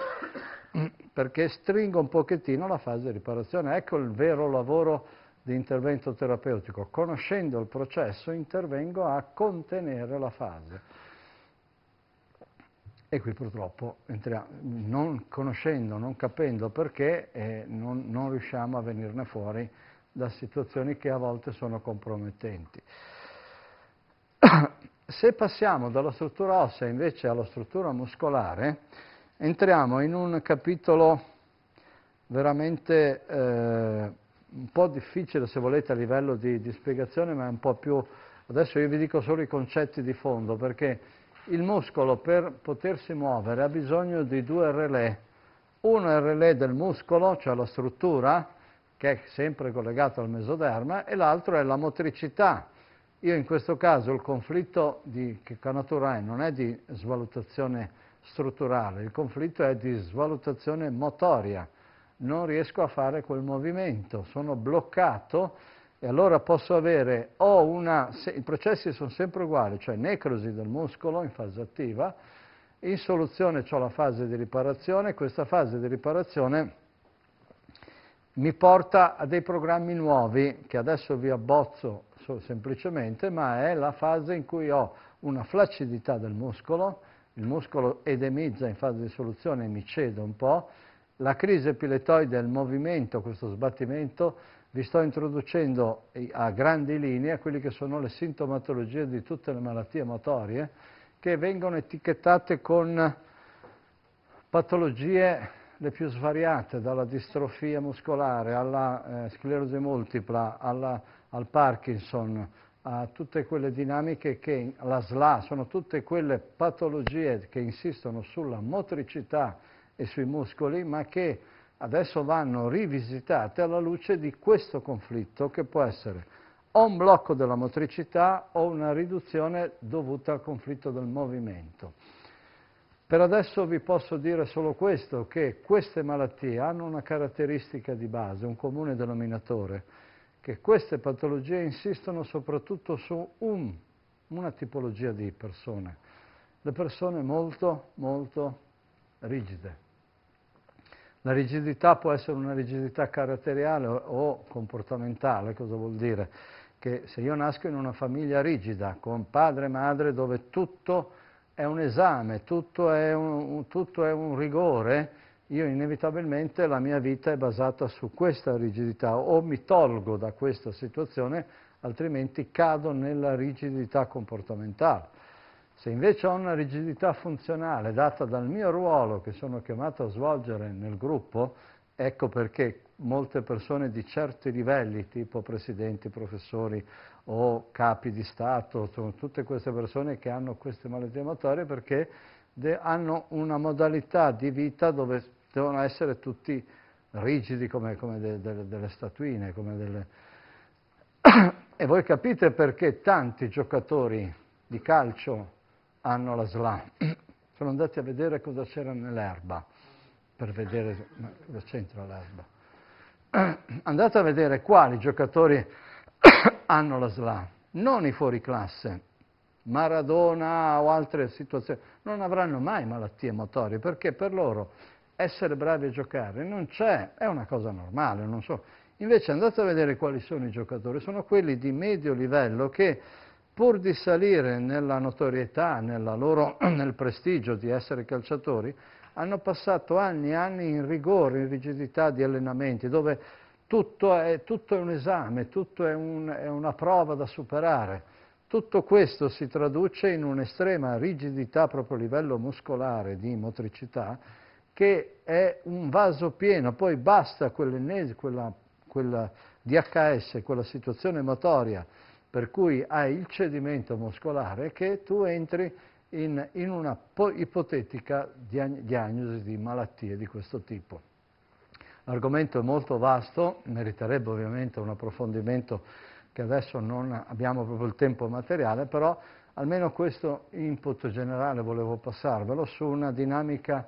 S1: perché stringo un pochettino la fase di riparazione. Ecco il vero lavoro di intervento terapeutico. Conoscendo il processo intervengo a contenere la fase. E qui purtroppo entriamo, non conoscendo, non capendo perché, eh, non, non riusciamo a venirne fuori da situazioni che a volte sono compromettenti. Se passiamo dalla struttura ossea invece alla struttura muscolare, entriamo in un capitolo veramente eh, un po' difficile se volete a livello di, di spiegazione, ma è un po' più... Adesso io vi dico solo i concetti di fondo, perché il muscolo per potersi muovere ha bisogno di due relè. Uno è il relè del muscolo, cioè la struttura, che è sempre collegato al mesoderma, e l'altro è la motricità. Io in questo caso il conflitto di, che natura è non è di svalutazione strutturale, il conflitto è di svalutazione motoria. Non riesco a fare quel movimento, sono bloccato e allora posso avere o una... Se, I processi sono sempre uguali, cioè necrosi del muscolo in fase attiva, in soluzione ho la fase di riparazione, questa fase di riparazione mi porta a dei programmi nuovi che adesso vi abbozzo semplicemente, ma è la fase in cui ho una flaccidità del muscolo, il muscolo edemizza in fase di soluzione e mi cede un po', la crisi epiletoide il movimento, questo sbattimento, vi sto introducendo a grandi linee quelle che sono le sintomatologie di tutte le malattie motorie che vengono etichettate con patologie le più svariate, dalla distrofia muscolare alla eh, sclerosi multipla, alla, al Parkinson, a tutte quelle dinamiche che la SLA, sono tutte quelle patologie che insistono sulla motricità e sui muscoli, ma che adesso vanno rivisitate alla luce di questo conflitto che può essere o un blocco della motricità o una riduzione dovuta al conflitto del movimento. Per adesso vi posso dire solo questo, che queste malattie hanno una caratteristica di base, un comune denominatore, che queste patologie insistono soprattutto su un, una tipologia di persone, le persone molto, molto rigide. La rigidità può essere una rigidità caratteriale o comportamentale, cosa vuol dire? Che se io nasco in una famiglia rigida, con padre e madre dove tutto è un esame, tutto è un, tutto è un rigore, io inevitabilmente la mia vita è basata su questa rigidità o mi tolgo da questa situazione altrimenti cado nella rigidità comportamentale. Se invece ho una rigidità funzionale data dal mio ruolo che sono chiamato a svolgere nel gruppo, ecco perché molte persone di certi livelli, tipo presidenti, professori o capi di Stato, sono tutte queste persone che hanno queste malattie motorie perché hanno una modalità di vita dove devono essere tutti rigidi come, come de de delle statuine. Come delle... e voi capite perché tanti giocatori di calcio hanno la SLA. Sono andati a vedere cosa c'era nell'erba, per vedere cosa c'entra l'erba. Andate a vedere quali giocatori hanno la SLA, non i fuori classe. Maradona o altre situazioni, non avranno mai malattie motorie, perché per loro essere bravi a giocare non c'è, è una cosa normale, non so. Invece andate a vedere quali sono i giocatori, sono quelli di medio livello che pur di salire nella notorietà, nella loro, nel prestigio di essere calciatori, hanno passato anni e anni in rigore, in rigidità di allenamenti, dove tutto è, tutto è un esame, tutto è, un, è una prova da superare. Tutto questo si traduce in un'estrema rigidità proprio a livello muscolare di motricità che è un vaso pieno, poi basta quella, quella DHS, quella situazione motoria per cui hai il cedimento muscolare che tu entri in, in una ipotetica diagnosi di malattie di questo tipo. L'argomento è molto vasto, meriterebbe ovviamente un approfondimento che adesso non abbiamo proprio il tempo materiale, però almeno questo input generale volevo passarvelo su una dinamica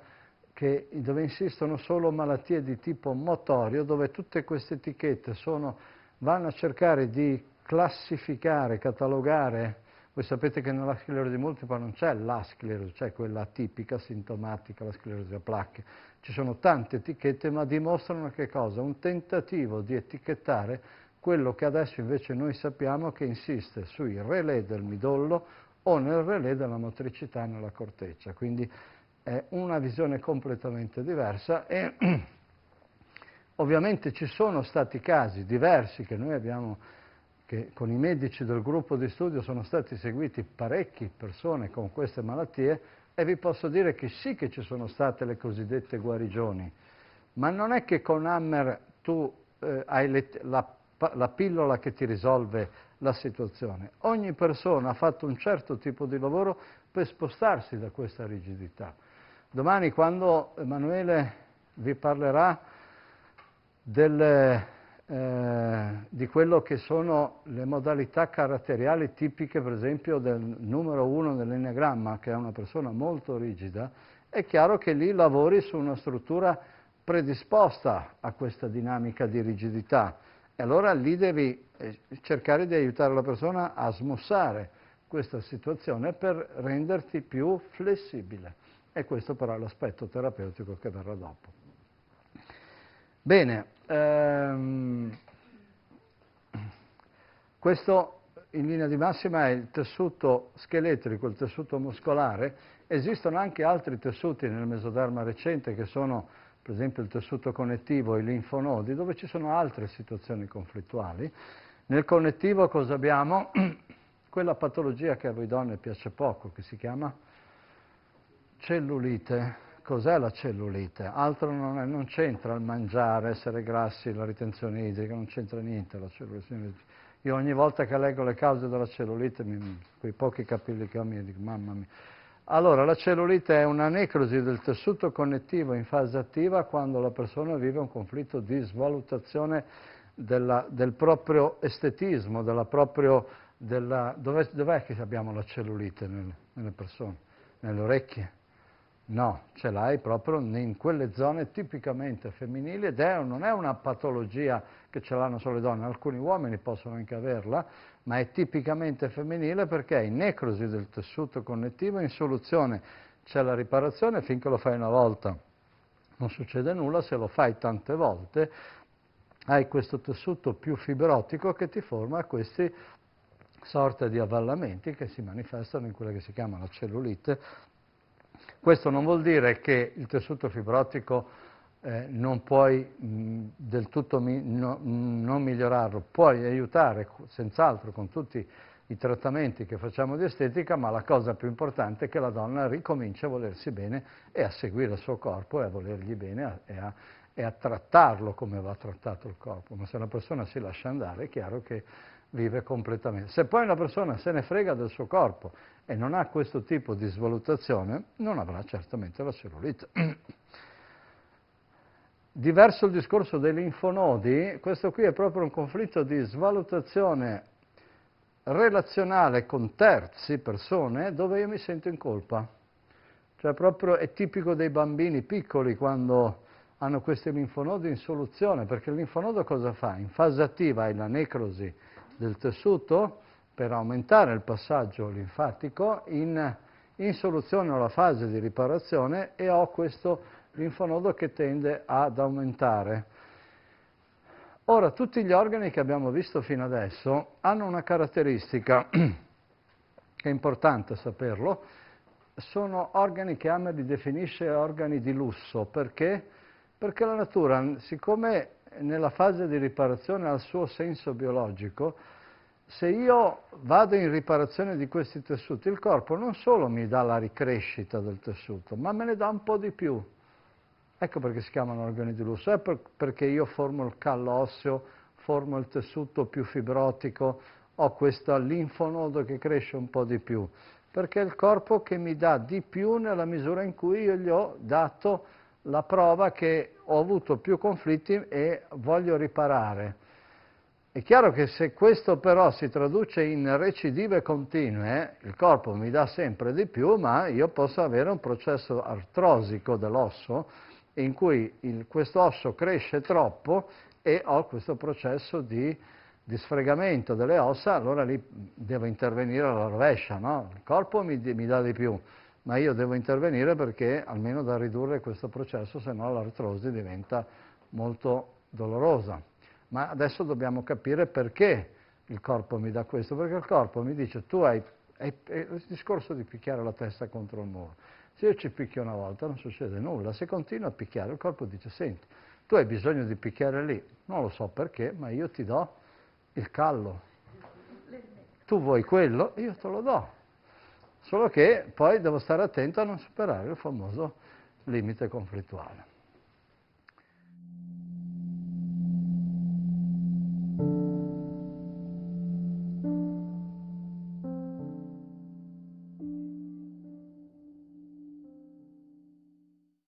S1: che, dove insistono solo malattie di tipo motorio, dove tutte queste etichette sono, vanno a cercare di classificare, catalogare. Voi sapete che nella sclerosi multipla non c'è la sclerosi, c'è quella tipica, sintomatica, la sclerosi a placche, ci sono tante etichette, ma dimostrano che cosa? Un tentativo di etichettare quello che adesso invece noi sappiamo che insiste sui relè del midollo o nel relè della motricità nella corteccia. Quindi è una visione completamente diversa e ovviamente ci sono stati casi diversi che noi abbiamo che con i medici del gruppo di studio sono stati seguiti parecchie persone con queste malattie e vi posso dire che sì che ci sono state le cosiddette guarigioni, ma non è che con Hammer tu eh, hai le, la, la pillola che ti risolve la situazione. Ogni persona ha fatto un certo tipo di lavoro per spostarsi da questa rigidità. Domani quando Emanuele vi parlerà delle eh, di quello che sono le modalità caratteriali tipiche, per esempio, del numero uno dell'enneagramma, che è una persona molto rigida, è chiaro che lì lavori su una struttura predisposta a questa dinamica di rigidità. E allora lì devi eh, cercare di aiutare la persona a smussare questa situazione per renderti più flessibile. E questo però è l'aspetto terapeutico che verrà dopo. Bene, ehm, questo in linea di massima è il tessuto scheletrico, il tessuto muscolare. Esistono anche altri tessuti nel mesoderma recente che sono per esempio il tessuto connettivo, i linfonodi, dove ci sono altre situazioni conflittuali. Nel connettivo cosa abbiamo? Quella patologia che a voi donne piace poco, che si chiama cellulite cos'è la cellulite, altro non, c'entra il mangiare, essere grassi, la ritenzione idrica, non c'entra niente la cellulite. Io ogni volta che leggo le cause della cellulite, mi, quei pochi capelli che ho, mi dico, mamma mia. Allora, la cellulite è una necrosi del tessuto connettivo in fase attiva quando la persona vive un conflitto di svalutazione della, del proprio estetismo, della proprio... Della, dov'è, dov'è che abbiamo la cellulite nel, nelle persone? Nelle orecchie? No, ce l'hai proprio in quelle zone tipicamente femminili ed è, non è una patologia che ce l'hanno solo le donne, alcuni uomini possono anche averla, ma è tipicamente femminile perché è in necrosi del tessuto connettivo in soluzione. C'è la riparazione finché lo fai una volta, non succede nulla, se lo fai tante volte hai questo tessuto più fibrotico che ti forma questi sorta di avvallamenti che si manifestano in quella che si chiama la cellulite questo non vuol dire che il tessuto fibrotico eh, non puoi mh, mm, del tutto mi, no, mh, mm, non migliorarlo, puoi aiutare senz'altro con tutti i trattamenti che facciamo di estetica, ma la cosa più importante è che la donna ricomincia a volersi bene e a seguire il suo corpo e a volergli bene a, e, a, e a trattarlo come va trattato il corpo. Ma se una persona si lascia andare è chiaro che vive completamente. Se poi una persona se ne frega del suo corpo e non ha questo tipo di svalutazione, non avrà certamente la cellulite. Diverso il discorso dei linfonodi, questo qui è proprio un conflitto di svalutazione relazionale con terzi, persone, dove io mi sento in colpa. Cioè proprio è tipico dei bambini piccoli quando hanno questi linfonodi in soluzione, perché il linfonodo cosa fa? In fase attiva è la necrosi del tessuto per aumentare il passaggio linfatico in, in soluzione alla fase di riparazione e ho questo linfonodo che tende ad aumentare. Ora, tutti gli organi che abbiamo visto fino adesso hanno una caratteristica, che è importante saperlo, sono organi che Hammer li definisce organi di lusso, perché? Perché la natura, siccome nella fase di riparazione al suo senso biologico, se io vado in riparazione di questi tessuti, il corpo non solo mi dà la ricrescita del tessuto, ma me ne dà un po' di più. Ecco perché si chiamano organi di lusso, è per, perché io formo il callo osseo, formo il tessuto più fibrotico, ho questo linfonodo che cresce un po' di più, perché è il corpo che mi dà di più nella misura in cui io gli ho dato la prova che ho avuto più conflitti e voglio riparare. È chiaro che se questo però si traduce in recidive continue, il corpo mi dà sempre di più, ma io posso avere un processo artrosico dell'osso in cui questo osso cresce troppo e ho questo processo di, di sfregamento delle ossa, allora lì devo intervenire alla rovescia, no? il corpo mi, mi dà di più, ma io devo intervenire perché almeno da ridurre questo processo, se no l'artrosi diventa molto dolorosa. Ma adesso dobbiamo capire perché il corpo mi dà questo, perché il corpo mi dice tu hai, hai, hai il discorso di picchiare la testa contro il muro. Se io ci picchio una volta non succede nulla, se continuo a picchiare il corpo dice senti, tu hai bisogno di picchiare lì, non lo so perché, ma io ti do il callo. Tu vuoi quello, io te lo do. Solo che poi devo stare attento a non superare il famoso limite conflittuale.